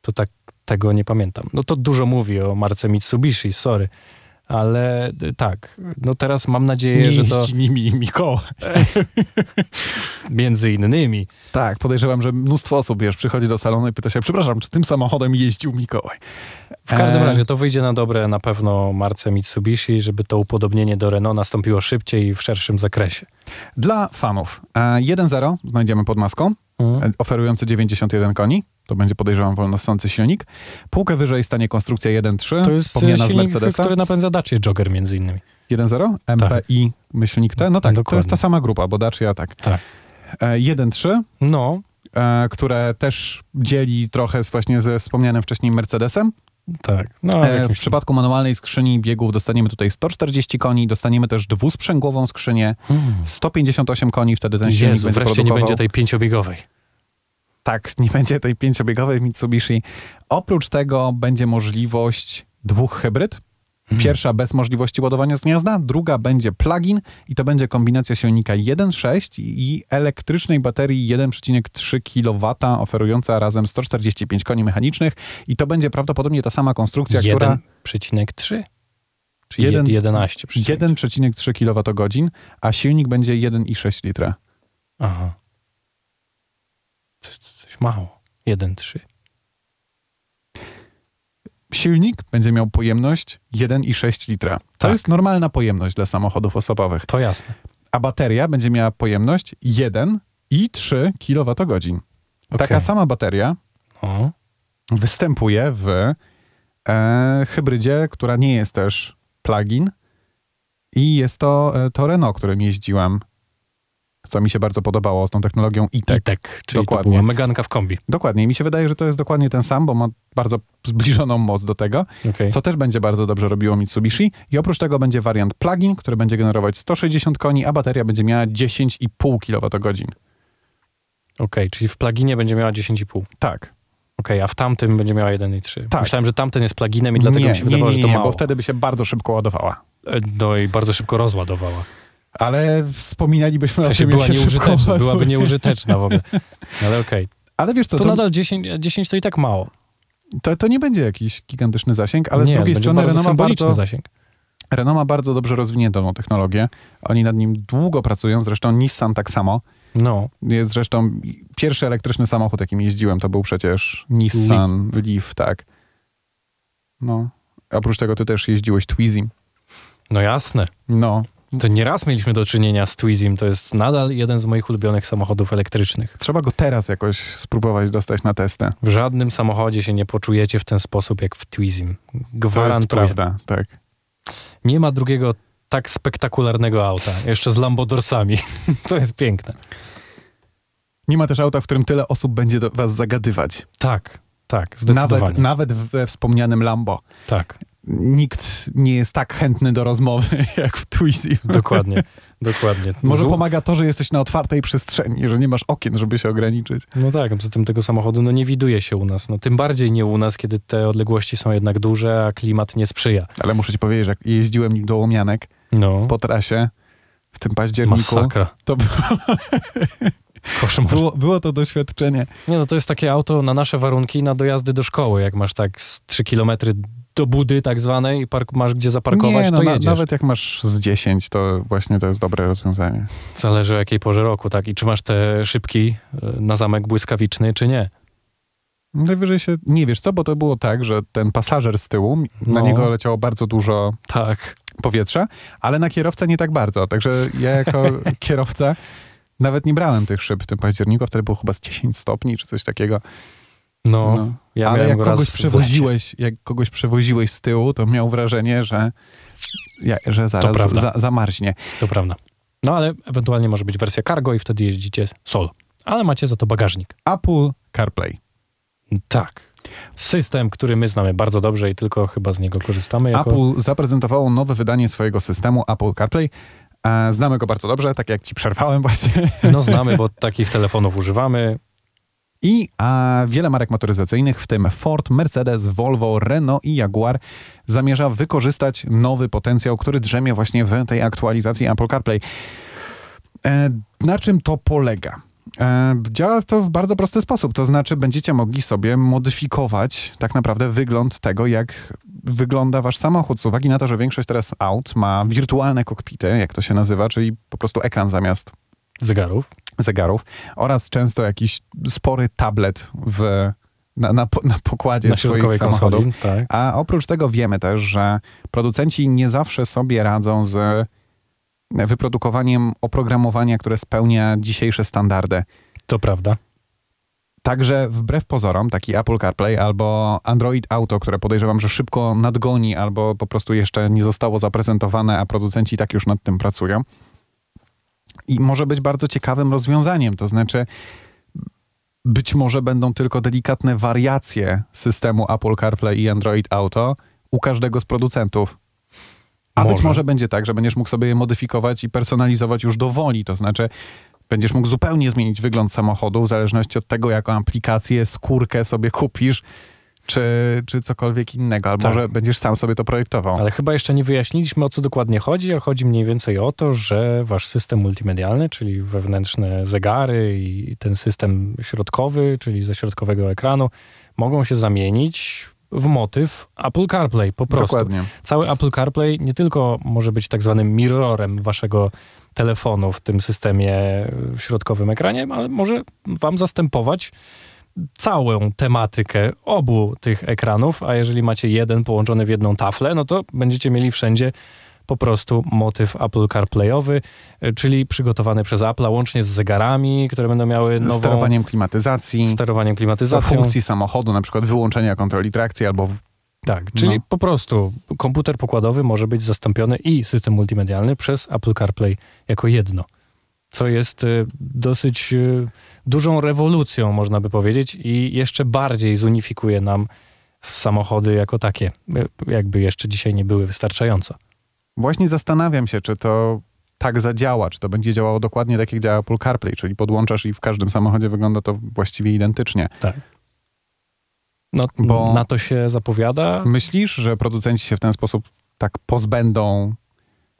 to tak tego nie pamiętam. No to dużo mówi o marce Mitsubishi, sorry. Ale tak, no teraz mam nadzieję, że to... nimi i Mikołaj. Między innymi. Tak, podejrzewam, że mnóstwo osób już przychodzi do salonu i pyta się, przepraszam, czy tym samochodem jeździł Mikołaj? W każdym e... razie to wyjdzie na dobre na pewno marce Mitsubishi, żeby to upodobnienie do Renault nastąpiło szybciej i w szerszym zakresie. Dla fanów. E, 1.0 znajdziemy pod maską, mm. oferujący 91 koni. To będzie podejrzewam sący silnik. Półkę wyżej stanie konstrukcja 1.3, to jest e, wspomniana silnik, z Mercedesa. który napędza Dacia Jogger między innymi. 1.0? MPI, tak. myślnik T? No tak, Dokładnie. to jest ta sama grupa, bo Dacia tak. tak. E, 1.3. No. E, które też dzieli trochę z właśnie ze wspomnianym wcześniej Mercedesem. Tak. No, e, w przypadku manualnej skrzyni biegów dostaniemy tutaj 140 koni, dostaniemy też dwusprzęgłową skrzynię, hmm. 158 koni, wtedy ten silnik Jezu, będzie wreszcie produkował. nie będzie tej pięciobiegowej tak, nie będzie tej pięciobiegowej Mitsubishi. Oprócz tego będzie możliwość dwóch hybryd. Mhm. Pierwsza bez możliwości ładowania z gniazda, druga będzie plug-in i to będzie kombinacja silnika 1.6 i elektrycznej baterii 1,3 kW oferująca razem 145 koni mechanicznych i to będzie prawdopodobnie ta sama konstrukcja, 1, która... 1,3? Czy 1.3 kWh, a silnik będzie 1,6 litra. Aha jakoś mało. 1,3. Silnik będzie miał pojemność 1,6 litra. To tak. jest normalna pojemność dla samochodów osobowych. To jasne. A bateria będzie miała pojemność 1,3 kWh. Okay. Taka sama bateria o. No. występuje w e, hybrydzie, która nie jest też plug-in i jest to, e, to Renault, którym jeździłam co mi się bardzo podobało z tą technologią ITEC. Tak. ITEC, tak, czyli dokładnie. to była meganka w kombi. Dokładnie. I mi się wydaje, że to jest dokładnie ten sam, bo ma bardzo zbliżoną moc do tego, okay. co też będzie bardzo dobrze robiło Mitsubishi. I oprócz tego będzie wariant plug-in, który będzie generować 160 koni, a bateria będzie miała 10,5 kWh. Okej, okay, czyli w pluginie będzie miała 10,5. Tak. Okej, okay, a w tamtym będzie miała 1,3. Tak. Myślałem, że tamten jest pluginem i dlatego nie, mi się nie, wydawało, nie, że to mało. bo wtedy by się bardzo szybko ładowała. E, no i bardzo szybko rozładowała ale wspominalibyśmy w sensie o tym, była nieużyteczna, Byłaby nieużyteczna w ogóle. Ale okej. Okay. Ale wiesz co... To, to nadal 10, 10 to i tak mało. To, to nie będzie jakiś gigantyczny zasięg, ale nie, z drugiej strony Renault ma bardzo... zasięg. Renault ma bardzo dobrze rozwiniętą technologię. Oni nad nim długo pracują, zresztą Nissan tak samo. No. Jest zresztą pierwszy elektryczny samochód, jakim jeździłem, to był przecież Nissan Leaf, Leaf tak. No. Oprócz tego ty też jeździłeś Twizy. No jasne. No, to nieraz mieliśmy do czynienia z Twizim, to jest nadal jeden z moich ulubionych samochodów elektrycznych. Trzeba go teraz jakoś spróbować dostać na testę. W żadnym samochodzie się nie poczujecie w ten sposób jak w Twizim. Gwarantuję. To jest prawda, tak. Nie ma drugiego tak spektakularnego auta, jeszcze z Lambodorsami. to jest piękne. Nie ma też auta, w którym tyle osób będzie do was zagadywać. Tak, tak, zdecydowanie. Nawet, nawet we wspomnianym Lambo. Tak nikt nie jest tak chętny do rozmowy jak w Twizy. Dokładnie, dokładnie. Może pomaga to, że jesteś na otwartej przestrzeni, że nie masz okien, żeby się ograniczyć. No tak, poza no tym tego samochodu no nie widuje się u nas. No, tym bardziej nie u nas, kiedy te odległości są jednak duże, a klimat nie sprzyja. Ale muszę ci powiedzieć, że jak jeździłem do Łomianek no. po trasie w tym październiku, Masakra. to było... Koszmar. Było, było to doświadczenie. Nie, no to jest takie auto na nasze warunki, na dojazdy do szkoły. Jak masz tak 3 kilometry do budy tak zwanej, park, masz gdzie zaparkować, Nie, no, to jedziesz. Na, nawet jak masz z 10, to właśnie to jest dobre rozwiązanie. Zależy o jakiej porze roku, tak? I czy masz te szybki e, na zamek błyskawiczny, czy nie. Najwyżej się nie wiesz co, bo to było tak, że ten pasażer z tyłu, no. na niego leciało bardzo dużo tak. powietrza, ale na kierowcę nie tak bardzo. Także ja jako kierowca nawet nie brałem tych szyb w tym październiku, wtedy było chyba z 10 stopni czy coś takiego. No. no. Ja Ale jak kogoś przewoziłeś, jak kogoś przewoziłeś z tyłu, to miał wrażenie, że, że zaraz to za, zamarznie. To prawda. No ale ewentualnie może być wersja cargo i wtedy jeździcie solo. Ale macie za to bagażnik. Apple CarPlay. Tak. System, który my znamy bardzo dobrze i tylko chyba z niego korzystamy. Jako... Apple zaprezentowało nowe wydanie swojego systemu Apple CarPlay. E, znamy go bardzo dobrze, tak jak ci przerwałem właśnie. No znamy, bo takich telefonów używamy. I a wiele marek motoryzacyjnych, w tym Ford, Mercedes, Volvo, Renault i Jaguar, zamierza wykorzystać nowy potencjał, który drzemie właśnie w tej aktualizacji Apple CarPlay. E, na czym to polega? E, działa to w bardzo prosty sposób, to znaczy będziecie mogli sobie modyfikować tak naprawdę wygląd tego, jak wygląda wasz samochód, z uwagi na to, że większość teraz aut ma wirtualne kokpity, jak to się nazywa, czyli po prostu ekran zamiast zegarów zegarów oraz często jakiś spory tablet w na, na, na, pokładzie na swoich samochodów. Konsoli, tak. A oprócz tego wiemy też, że producenci nie zawsze sobie radzą z wyprodukowaniem oprogramowania, które spełnia dzisiejsze standardy. To prawda. Także wbrew pozorom, taki Apple CarPlay albo Android Auto, które podejrzewam, że szybko nadgoni, albo po prostu jeszcze nie zostało zaprezentowane, a producenci tak już nad tym pracują, i może być bardzo ciekawym rozwiązaniem. To znaczy, być może będą tylko delikatne wariacje systemu Apple CarPlay i Android Auto u każdego z producentów. A może. być może będzie tak, że będziesz mógł sobie je modyfikować i personalizować już do woli, to znaczy będziesz mógł zupełnie zmienić wygląd samochodu w zależności od tego, jaką aplikację, skórkę sobie kupisz czy, czy cokolwiek innego, albo tak. że będziesz sam sobie to projektował. Ale chyba jeszcze nie wyjaśniliśmy, o co dokładnie chodzi, ale chodzi mniej więcej o to, że wasz system multimedialny, czyli wewnętrzne zegary i ten system środkowy, czyli ze środkowego ekranu, mogą się zamienić w motyw Apple CarPlay po prostu. Dokładnie. Cały Apple CarPlay nie tylko może być tak zwanym mirrorem waszego telefonu w tym systemie w środkowym ekranie, ale może wam zastępować całą tematykę obu tych ekranów, a jeżeli macie jeden połączony w jedną taflę, no to będziecie mieli wszędzie po prostu motyw Apple CarPlayowy, e, czyli przygotowany przez Apple, łącznie z zegarami, które będą miały nową... Sterowaniem klimatyzacji. Sterowaniem klimatyzacji, Funkcji samochodu, na przykład wyłączenia kontroli trakcji albo... Tak, czyli no. po prostu komputer pokładowy może być zastąpiony i system multimedialny przez Apple CarPlay jako jedno co jest y, dosyć y, dużą rewolucją, można by powiedzieć, i jeszcze bardziej zunifikuje nam samochody jako takie, y, jakby jeszcze dzisiaj nie były wystarczająco. Właśnie zastanawiam się, czy to tak zadziała, czy to będzie działało dokładnie tak, jak działa Apple CarPlay, czyli podłączasz i w każdym samochodzie wygląda to właściwie identycznie. Tak. No, Bo na to się zapowiada. Myślisz, że producenci się w ten sposób tak pozbędą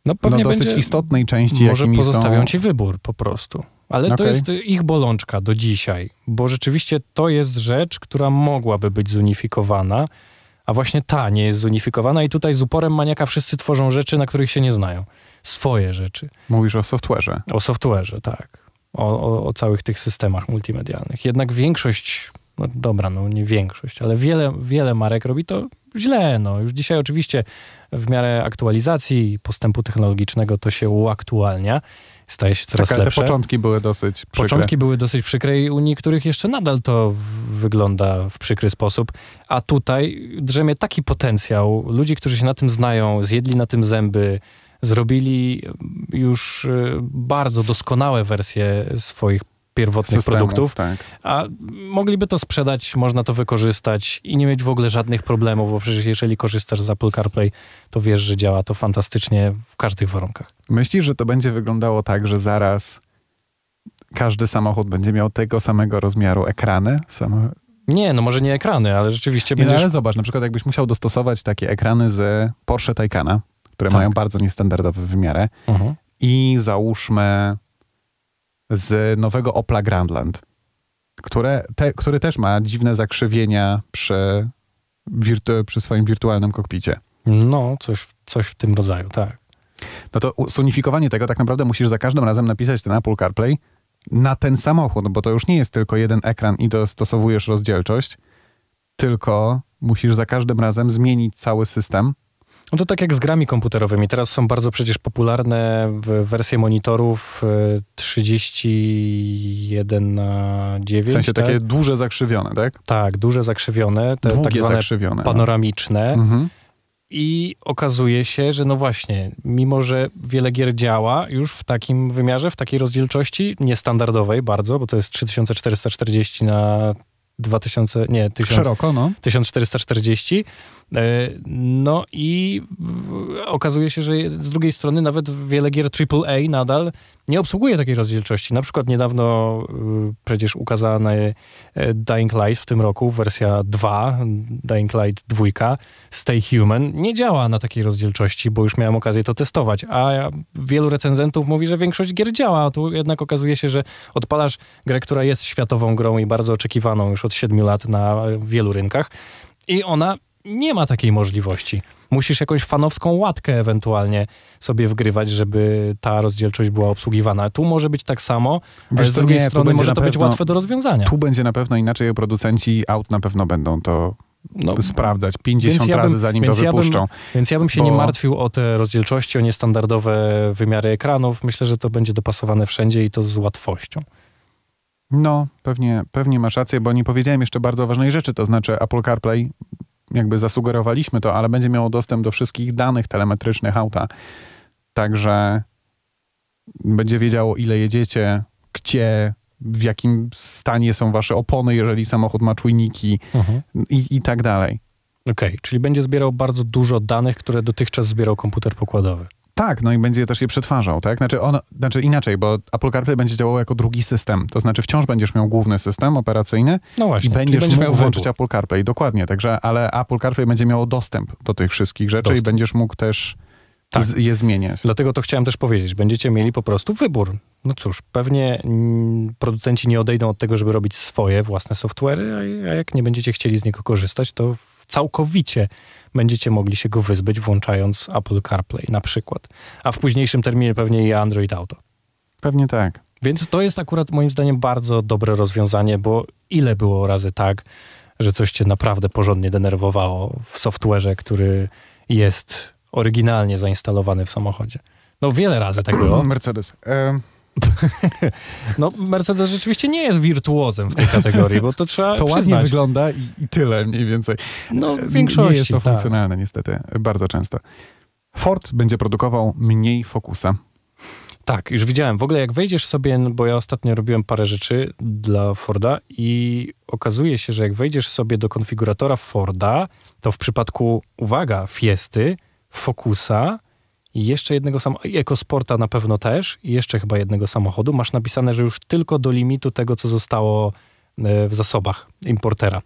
no, no, pewnie no dosyć będzie, istotnej części, może jakimi pozostawią są... ci wybór po prostu. Ale okay. to jest ich bolączka do dzisiaj, bo rzeczywiście to jest rzecz, która mogłaby być zunifikowana, a właśnie ta nie jest zunifikowana i tutaj z uporem maniaka wszyscy tworzą rzeczy, na których się nie znają. Swoje rzeczy. Mówisz o software'ze. O software'ze, tak. O, o, o całych tych systemach multimedialnych. Jednak większość, no dobra, no nie większość, ale wiele, wiele marek robi to źle. No. Już dzisiaj oczywiście w miarę aktualizacji postępu technologicznego to się uaktualnia. Staje się coraz tak, ale lepsze. te początki były dosyć przykre. Początki były dosyć przykre i u niektórych jeszcze nadal to wygląda w przykry sposób. A tutaj drzemie taki potencjał. Ludzi, którzy się na tym znają, zjedli na tym zęby, zrobili już y, bardzo doskonałe wersje swoich pierwotnych Systemów, produktów, tak. a mogliby to sprzedać, można to wykorzystać i nie mieć w ogóle żadnych problemów, bo przecież jeżeli korzystasz z Apple CarPlay, to wiesz, że działa to fantastycznie w każdych warunkach. Myślisz, że to będzie wyglądało tak, że zaraz każdy samochód będzie miał tego samego rozmiaru ekrany? Same... Nie, no może nie ekrany, ale rzeczywiście będzie. Nie, ale zobacz, na przykład jakbyś musiał dostosować takie ekrany z Porsche Taycana, które tak. mają bardzo niestandardowe wymiary uh mhm. -huh. i załóżmy z nowego Opla Grandland, które te, który też ma dziwne zakrzywienia przy, wirtu, przy swoim wirtualnym kokpicie. No, coś, coś w tym rodzaju, tak. No to sunifikowanie tego tak naprawdę musisz za każdym razem napisać ten Apple CarPlay na ten samochód, bo to już nie jest tylko jeden ekran i dostosowujesz rozdzielczość, tylko musisz za każdym razem zmienić cały system, no to tak jak z grami komputerowymi. Teraz są bardzo przecież popularne wersje monitorów 31 y, na 9. W sensie tak? takie duże zakrzywione, tak? Tak, duże zakrzywione, te Długie tak zwane zakrzywione, no. panoramiczne. No. Mhm. I okazuje się, że no właśnie, mimo że wiele gier działa już w takim wymiarze, w takiej rozdzielczości, niestandardowej bardzo, bo to jest 3440 na 2000, nie, 1000, Szeroko, no. 1440, E, no i okazuje się, że z drugiej strony nawet wiele gier AAA nadal nie obsługuje takiej rozdzielczości. Na przykład niedawno y, przecież ukazany e, Dying Light w tym roku, wersja 2, Dying Light 2, Stay Human, nie działa na takiej rozdzielczości, bo już miałem okazję to testować, a wielu recenzentów mówi, że większość gier działa, a tu jednak okazuje się, że odpalasz grę, która jest światową grą i bardzo oczekiwaną już od 7 lat na wielu rynkach i ona nie ma takiej możliwości. Musisz jakąś fanowską łatkę ewentualnie sobie wgrywać, żeby ta rozdzielczość była obsługiwana. Tu może być tak samo, Wiesz, ale z drugiej nie, strony może to pewno, być łatwe do rozwiązania. Tu będzie na pewno inaczej, producenci aut na pewno będą to no, sprawdzać 50 ja bym, razy, zanim to wypuszczą. Ja bym, więc ja bym się bo... nie martwił o te rozdzielczości, o niestandardowe wymiary ekranów. Myślę, że to będzie dopasowane wszędzie i to z łatwością. No, pewnie, pewnie masz rację, bo nie powiedziałem jeszcze bardzo ważnej rzeczy, to znaczy Apple CarPlay jakby zasugerowaliśmy to, ale będzie miało dostęp do wszystkich danych telemetrycznych auta. Także będzie wiedziało, ile jedziecie, gdzie, w jakim stanie są wasze opony, jeżeli samochód ma czujniki mhm. i, i tak dalej. Okej, okay, czyli będzie zbierał bardzo dużo danych, które dotychczas zbierał komputer pokładowy. Tak, no i będzie też je przetwarzał, tak? Znaczy, on, znaczy inaczej, bo Apple CarPlay będzie działał jako drugi system, to znaczy wciąż będziesz miał główny system operacyjny no właśnie, i będziesz, będziesz mógł włączyć Apple CarPlay, dokładnie, także, ale Apple CarPlay będzie miało dostęp do tych wszystkich rzeczy dostęp. i będziesz mógł też tak. z, je zmieniać. Dlatego to chciałem też powiedzieć, będziecie mieli po prostu wybór. No cóż, pewnie mm, producenci nie odejdą od tego, żeby robić swoje własne software, a jak nie będziecie chcieli z niego korzystać, to całkowicie będziecie mogli się go wyzbyć włączając Apple CarPlay na przykład. A w późniejszym terminie pewnie i Android Auto. Pewnie tak. Więc to jest akurat moim zdaniem bardzo dobre rozwiązanie, bo ile było razy tak, że coś cię naprawdę porządnie denerwowało w software'ze, który jest oryginalnie zainstalowany w samochodzie. No wiele razy tak było. Mercedes. Y No, Mercedes rzeczywiście nie jest wirtuozem w tej kategorii, bo to trzeba To przyznać. ładnie wygląda i, i, tyle mniej więcej. No, w większości, Nie jest to tak. funkcjonalne tak. niestety, bardzo często. Ford będzie produkował mniej Focusa. Tak, już widziałem. W ogóle jak wejdziesz sobie, bo ja ostatnio robiłem parę rzeczy dla Forda i okazuje się, że jak wejdziesz sobie do konfiguratora Forda, to w przypadku, uwaga, Fiesty, Focusa, i jeszcze jednego samochodu, ekosporta na pewno też, i jeszcze chyba jednego samochodu. Masz napisane, że już tylko do limitu tego, co zostało e, w zasobach importera.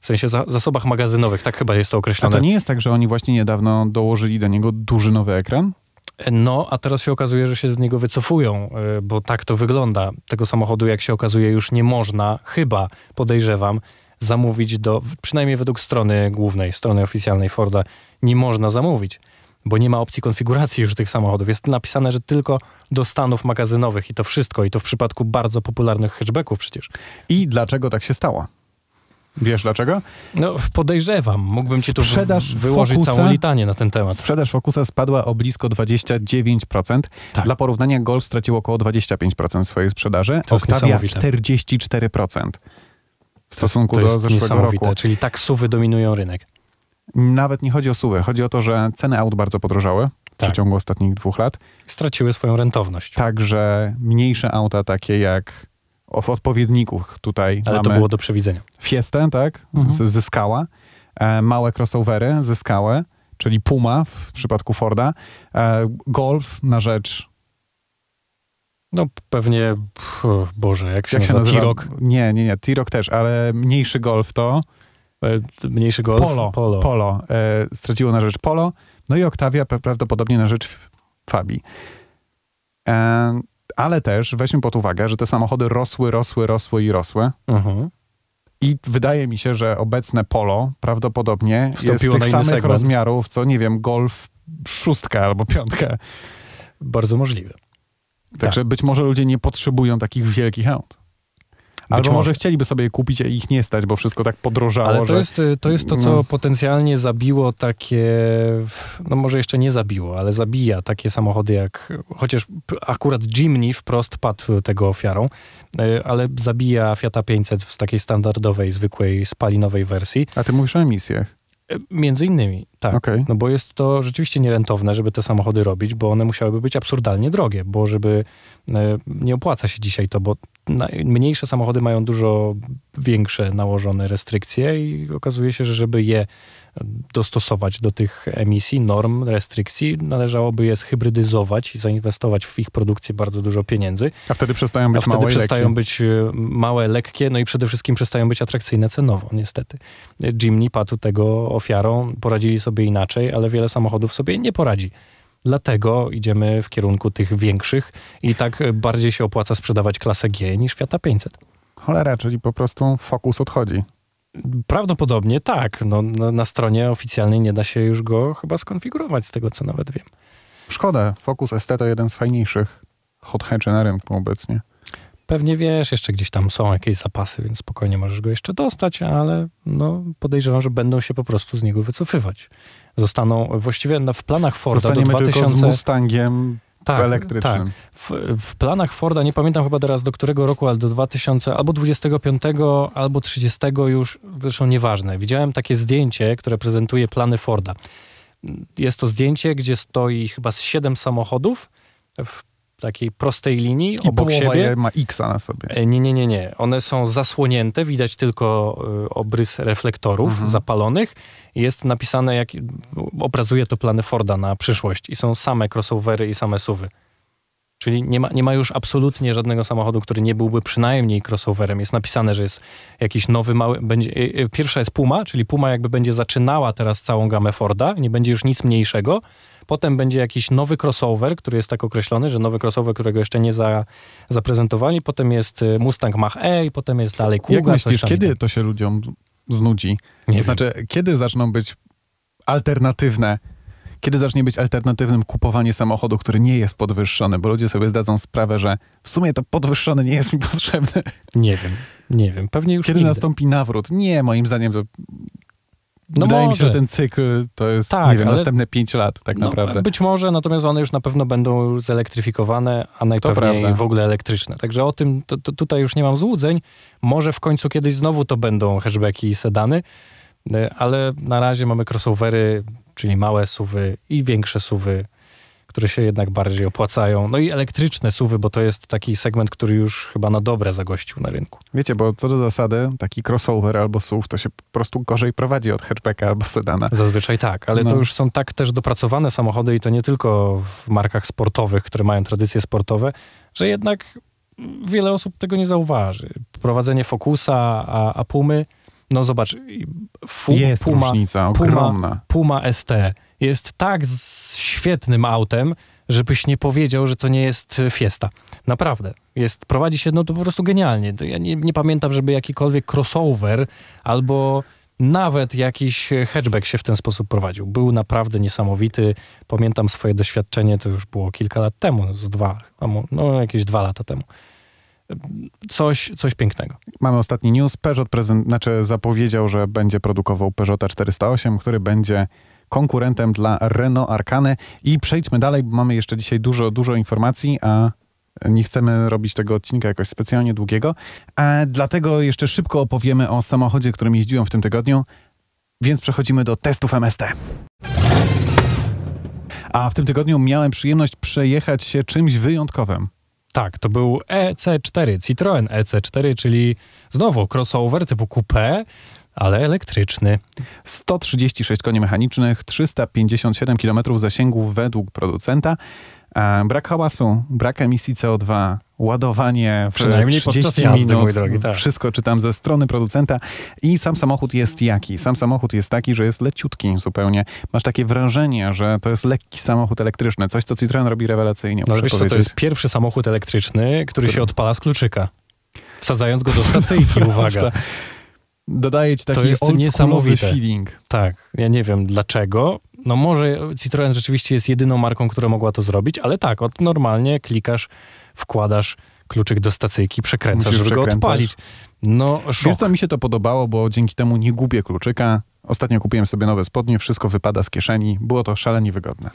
W sensie za zasobach magazynowych, tak chyba jest to określone. A to nie jest tak, że oni właśnie niedawno dołożyli do niego duży nowy ekran? E, no, a teraz się okazuje, że się z niego wycofują, e, bo tak to wygląda. Tego samochodu, jak się okazuje, już nie można, chyba podejrzewam, zamówić do, przynajmniej według strony głównej, strony oficjalnej Forda, nie można zamówić bo nie ma opcji konfiguracji już tych samochodów. Jest napisane, że tylko do stanów magazynowych i to wszystko, i to w przypadku bardzo popularnych hatchbacków przecież. I dlaczego tak się stało? Wiesz dlaczego? No, podejrzewam. Mógłbym ci tu sprzedaż wyłożyć Focusa, całą litanię na ten temat. Sprzedaż Focusa spadła o blisko 29%. Tak. Dla porównania Golf stracił około 25% swojej sprzedaży, to Octavia 44% w stosunku to jest, to jest do zeszłego roku. Czyli tak suwy dominują rynek. Nawet nie chodzi o suwy. chodzi o to, że ceny aut bardzo podrożały w tak. przeciągu ostatnich dwóch lat. Straciły swoją rentowność. Także mniejsze auta, takie jak w odpowiedników tutaj. Ale to było do przewidzenia. Fiestę, tak? Mhm. Zyskała. E, małe crossovery zyskałe, czyli Puma w przypadku Forda. E, golf na rzecz. No pewnie, pff, Boże, jak się, jak nazywa? się nazywa? T-Rock? Nie, nie, nie, T-Rock też, ale mniejszy golf to... E, mniejszy golf. Polo. Polo. polo. E, straciło na rzecz Polo. No i Oktawia prawdopodobnie na rzecz Fabi, E, ale też weźmy pod uwagę, że te samochody rosły, rosły, rosły i rosły. Mhm. I wydaje mi się, że obecne Polo prawdopodobnie Wstąpiło jest tych samych segment. rozmiarów, co nie wiem, Golf szóstkę albo piątkę. Bardzo możliwe. Także tak. być może ludzie nie potrzebują takich wielkich aut. Albo może. może chcieliby sobie je kupić, a ich nie stać, bo wszystko tak podrożało. Ale to, że... jest, y, to jest to, co no. potencjalnie zabiło takie, no może jeszcze nie zabiło, ale zabija takie samochody jak, chociaż akurat Jimny wprost padł tego ofiarą, y, ale zabija Fiata 500 w takiej standardowej, zwykłej, spalinowej wersji. A ty mówisz o emisjach. Y, między innymi. Tak, okay. no bo jest to rzeczywiście nierentowne, żeby te samochody robić, bo one musiałyby być absurdalnie drogie, bo żeby, e, nie opłaca się dzisiaj to, bo mniejsze samochody mają dużo większe nałożone restrykcje i okazuje się, że żeby je dostosować do tych emisji, norm, restrykcji, należałoby je zhybrydyzować i zainwestować w ich produkcję bardzo dużo pieniędzy. A wtedy przestają być A wtedy małe przestają lekkie. być e, małe, lekkie, no i przede wszystkim przestają być atrakcyjne cenowo, niestety. E, Jimny Patu tego ofiarą poradzili sobie sobie inaczej, ale wiele samochodów sobie nie poradzi. Dlatego idziemy w kierunku tych większych i tak bardziej się opłaca sprzedawać klasę G niż Fiata 500. Cholera, czyli po prostu fokus odchodzi. Prawdopodobnie tak. No, na, na, stronie oficjalnej nie da się już go chyba skonfigurować, z tego co nawet wiem. Szkoda. Focus ST to jeden z fajniejszych hot na rynku obecnie. Pewnie wiesz, jeszcze gdzieś tam są jakieś zapasy, więc spokojnie możesz go jeszcze dostać, ale no, podejrzewam, że będą się po prostu z niego wycofywać. Zostaną właściwie no, w planach Forda Zostaniemy do 2000... tylko z Mustangiem tak, elektrycznym. Tak. W, w, planach Forda, nie pamiętam chyba teraz do którego roku, ale do 2000, albo 25, albo 30 już, zresztą nieważne. Widziałem takie zdjęcie, które prezentuje plany Forda. Jest to zdjęcie, gdzie stoi chyba z siedem samochodów w takiej prostej linii I obok połowa siebie. ma X na sobie. E, nie, nie, nie, nie. One są zasłonięte, widać tylko e, obrys reflektorów mhm. zapalonych. Jest napisane, jak obrazuje to plany Forda na przyszłość i są same crossovery i same suwy. Czyli nie ma, nie ma już absolutnie żadnego samochodu, który nie byłby przynajmniej crossoverem. Jest napisane, że jest jakiś nowy mały. Będzie, e, pierwsza jest Puma, czyli Puma jakby będzie zaczynała teraz całą gamę Forda, nie będzie już nic mniejszego. Potem będzie jakiś nowy crossover, który jest tak określony, że nowy crossover, którego jeszcze nie za, zaprezentowali. Potem jest y, Mustang Mach-E i potem jest dalej Kuga. Jak myślisz, kiedy to się ludziom znudzi? Nie to znaczy, kiedy zaczną być alternatywne kiedy zacznie być alternatywnym kupowanie samochodu, który nie jest podwyższony, bo ludzie sobie zdadzą sprawę, że w sumie to podwyższony nie jest mi potrzebny. Nie wiem, nie wiem, pewnie już Kiedy nigdy. nastąpi nawrót? Nie, moim zdaniem to no Wydaje może. mi się, że ten cykl to jest tak, nie wiem, ale... następne 5 lat tak no, naprawdę. Być może, natomiast one już na pewno będą zelektryfikowane, a najpewniej w ogóle elektryczne. Także o tym to, to tutaj już nie mam złudzeń. Może w końcu kiedyś znowu to będą hatchbacki i sedany, y, ale na razie mamy crossovery, czyli małe suwy i większe suwy które się jednak bardziej opłacają. No i elektryczne suwy, bo to jest taki segment, który już chyba na dobre zagościł na rynku. Wiecie, bo co do zasady, taki crossover albo SUV to się po prostu gorzej prowadzi od hatchbacka albo sedana. Zazwyczaj tak, ale no. to już są tak też dopracowane samochody i to nie tylko w markach sportowych, które mają tradycje sportowe, że jednak wiele osób tego nie zauważy. Prowadzenie Focusa, a, a Pumy no zobacz, fu, jest Puma, różnica ogromna. Puma, Puma ST jest tak z świetnym autem, żebyś nie powiedział, że to nie jest e, fiesta. Naprawdę. Jest, prowadzi się no to po prostu genialnie. Ja nie, nie pamiętam, żeby jakikolwiek crossover albo nawet jakiś e, hatchback się w ten sposób prowadził. Był naprawdę niesamowity. Pamiętam swoje doświadczenie, to już było kilka lat temu, z dwa, no jakieś dwa lata temu coś, coś pięknego. Mamy ostatni news. Peugeot prezent, znaczy zapowiedział, że będzie produkował Peugeota 408, który będzie konkurentem dla Renault Arkane I przejdźmy dalej, bo mamy jeszcze dzisiaj dużo, dużo informacji, a nie chcemy robić tego odcinka jakoś specjalnie długiego. A e, dlatego jeszcze szybko opowiemy o samochodzie, którym jeździłem w tym tygodniu, więc przechodzimy do testów MST. A w tym tygodniu miałem przyjemność przejechać się czymś wyjątkowym. Tak, to był EC4, Citroën EC4, czyli znowu crossover typu coupé, ale elektryczny. 136 koni mechanicznych, 357 km zasięgu według producenta. E, brak hałasu, brak emisji CO2, ładowanie w Przynajmniej 30 podczas jazdy, minut. Mój drogi, tak. Wszystko czytam ze strony producenta. I sam samochód jest jaki? Sam samochód jest taki, że jest leciutki zupełnie. Masz takie wrażenie, że to jest lekki samochód elektryczny. Coś, co Citroen robi rewelacyjnie. No wiesz co, to jest pierwszy samochód elektryczny, który, który się odpala z kluczyka. Wsadzając go do stacyjki, uwaga. Dodaje ci taki to jest niesamowity feeling. Tak, ja nie wiem dlaczego, no może Citroen rzeczywiście jest jedyną marką, która mogła to zrobić, ale tak, od normalnie klikasz wkładasz kluczyk do stacyjki, przekręcasz, Musisz, żeby go odpalić. No, szok. Wiesz co, mi się to podobało, bo dzięki temu nie gubię kluczyka. Ostatnio kupiłem sobie nowe spodnie, wszystko wypada z kieszeni. Było to szalenie wygodne.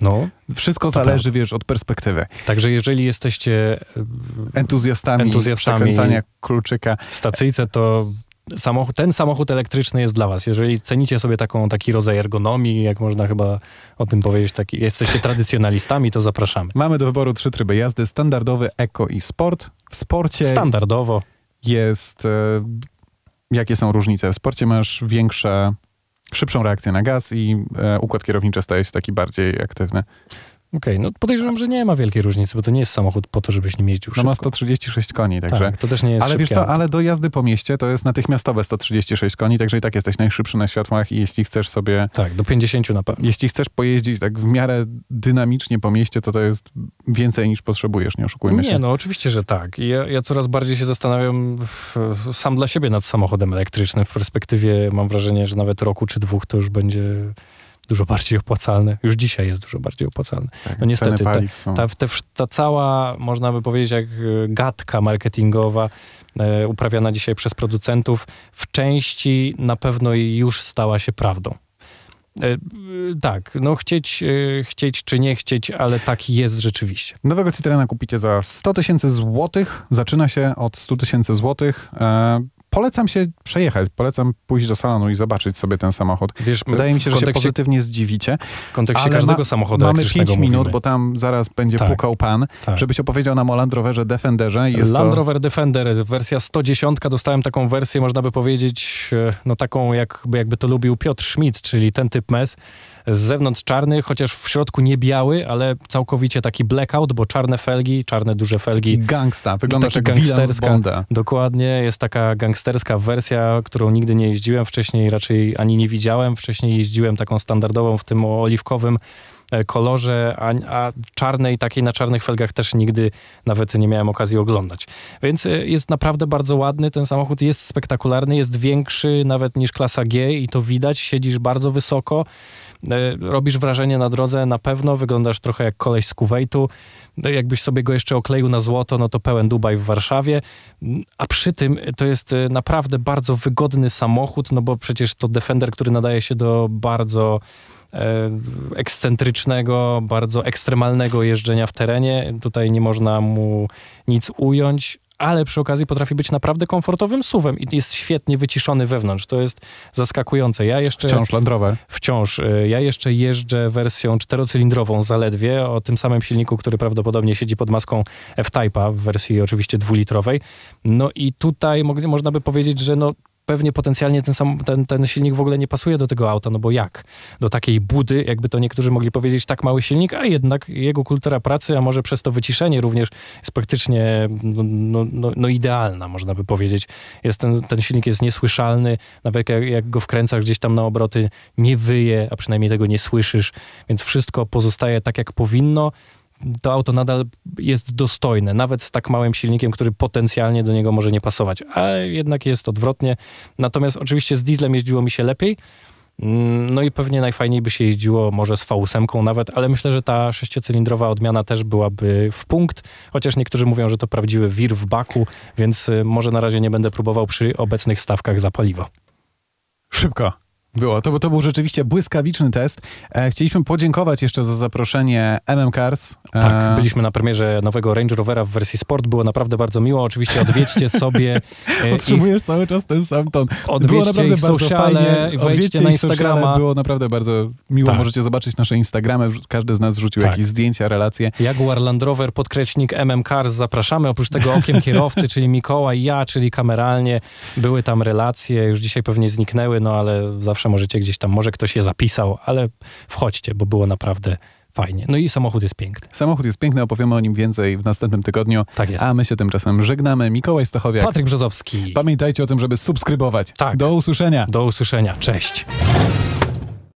No, Wszystko zależy, wiesz, od perspektywy. Także jeżeli jesteście e, entuzjastami, entuzjastami przekręcania kluczyka w stacyjce, to samochód, ten samochód elektryczny jest dla was. Jeżeli cenicie sobie taką, taki rodzaj ergonomii, jak można chyba o tym powiedzieć, taki, jesteście tradycjonalistami, to zapraszamy. Mamy do wyboru trzy tryby jazdy. Standardowy, eko i sport. W sporcie... Standardowo. Jest... E, jakie są różnice? W sporcie masz większe szybszą reakcję na gaz i e, układ kierowniczy staje się taki bardziej aktywny. Okej, okay, no podejrzewam, że nie ma wielkiej różnicy, bo to nie jest samochód po to, żebyś nim jeździł szybko. No ma 136 koni, tak, także... Tak, to też nie jest Ale wiesz co, ale do jazdy po mieście to jest natychmiastowe 136 koni, także i tak jesteś najszybszy na światłach i jeśli chcesz sobie... Tak, do 50 na pewno. Jeśli chcesz pojeździć tak w miarę dynamicznie po mieście, to to jest więcej niż potrzebujesz, nie oszukujmy się. Nie, no oczywiście, że tak. Ja, ja coraz bardziej się zastanawiam w, sam dla siebie nad samochodem elektrycznym. W perspektywie mam wrażenie, że nawet roku czy dwóch to już będzie dużo bardziej opłacalne. Już dzisiaj jest dużo bardziej opłacalne. Tak, no niestety, ta, ta cała, można by powiedzieć, jak e, gadka marketingowa, e, uprawiana dzisiaj przez producentów, w części na pewno już stała się prawdą. E, tak, no chcieć, chcieć czy nie chcieć, ale tak jest rzeczywiście. Nowego Citroena kupicie za 100 tysięcy złotych. Zaczyna się od 100 tysięcy złotych polecam się przejechać, polecam pójść do salonu i zobaczyć sobie ten samochód. Wiesz, Wydaje mi się, że się pozytywnie zdziwicie. W kontekście każdego ma, samochodu Mamy 5 minut, mówimy. bo tam zaraz będzie tak, pukał pan, tak. żebyś opowiedział nam o Land Roverze Defenderze. Jest Land Rover Defender, wersja 110, dostałem taką wersję, można by powiedzieć, e, no taką jakby, jakby to lubił Piotr Schmidt, czyli ten typ mes. Z zewnątrz czarny, chociaż w środku nie biały, ale całkowicie taki blackout, bo czarne felgi, czarne duże felgi. Taki gangsta, wygląda jak gangsterska. Bonda. Dokładnie, jest taka gangsterska teksterska wersja, którą nigdy nie jeździłem wcześniej, raczej ani nie widziałem. Wcześniej jeździłem taką standardową w tym oliwkowym e, kolorze, a, a czarnej, takiej na czarnych felgach też nigdy nawet nie miałem okazji oglądać. Więc e, jest naprawdę bardzo ładny, ten samochód jest spektakularny, jest większy nawet niż klasa G i to widać, siedzisz bardzo wysoko. E, robisz wrażenie na drodze na pewno, wyglądasz trochę jak koleś z Kuwejtu. E, jakbyś sobie go jeszcze okleił na złoto, no to pełen Dubaj w Warszawie. A przy tym e, to jest naprawdę bardzo wygodny samochód, no bo przecież to Defender, który nadaje się do bardzo ekscentrycznego, bardzo ekstremalnego jeżdżenia w terenie. Tutaj nie można mu nic ująć ale przy okazji potrafi być naprawdę komfortowym suwem i jest świetnie wyciszony wewnątrz. To jest zaskakujące. Ja jeszcze... Wciąż Land Wciąż. Y, ja jeszcze jeżdżę wersją czterocylindrową zaledwie, o tym samym silniku, który prawdopodobnie siedzi pod maską F-Type'a w wersji oczywiście dwulitrowej. No i tutaj można by powiedzieć, że no, pewnie potencjalnie ten, sam, ten, ten silnik w ogóle nie pasuje do tego auta, no bo jak? Do takiej budy, jakby to niektórzy mogli powiedzieć, tak mały silnik, a jednak jego kultura pracy, a może przez to wyciszenie również jest praktycznie no, no, no, no idealna, można by powiedzieć. Jest ten, ten silnik jest niesłyszalny, nawet jak, jak go wkręcasz gdzieś tam na obroty, nie wyje, a przynajmniej tego nie słyszysz, więc wszystko pozostaje tak, jak powinno to auto nadal jest dostojne, nawet z tak małym silnikiem, który potencjalnie do niego może nie pasować, a jednak jest odwrotnie. Natomiast oczywiście z dieslem jeździło mi się lepiej, mm, no i pewnie najfajniej by się jeździło może z V8 nawet, ale myślę, że ta sześciocylindrowa odmiana też byłaby w punkt, chociaż niektórzy mówią, że to prawdziwy wir w baku, więc y, może na razie nie będę próbował przy obecnych stawkach za paliwo. Szybka. Było, to, to był rzeczywiście błyskawiczny test. E, chcieliśmy podziękować jeszcze za zaproszenie MM Cars. E... Tak, byliśmy na premierze nowego Range Rovera w wersji sport, było naprawdę bardzo miło. Oczywiście odwiedźcie sobie... E, Otrzymujesz ich... cały czas ten sam ton. Odwiedźcie było naprawdę ich bardzo fajnie. Odwiedźcie na Instagrama. Było naprawdę bardzo miło, tak. możecie zobaczyć nasze Instagramy, każdy z nas wrzucił tak. jakieś zdjęcia, relacje. Jaguar Land Rover, podkreśnik MM Cars, zapraszamy. Oprócz tego okiem kierowcy, czyli Mikołaj, ja, czyli kameralnie, były tam relacje, już dzisiaj pewnie zniknęły, no ale zawsze zawsze możecie gdzieś tam, może ktoś je zapisał, ale wchodźcie, bo było naprawdę fajnie. No i samochód jest piękny. Samochód jest piękny, opowiemy o nim więcej w następnym tygodniu. Tak jest. A my się tymczasem żegnamy. Mikołaj Stachowiak. Patryk Brzozowski. Pamiętajcie o tym, żeby subskrybować. Tak. Do usłyszenia. Do usłyszenia. Cześć.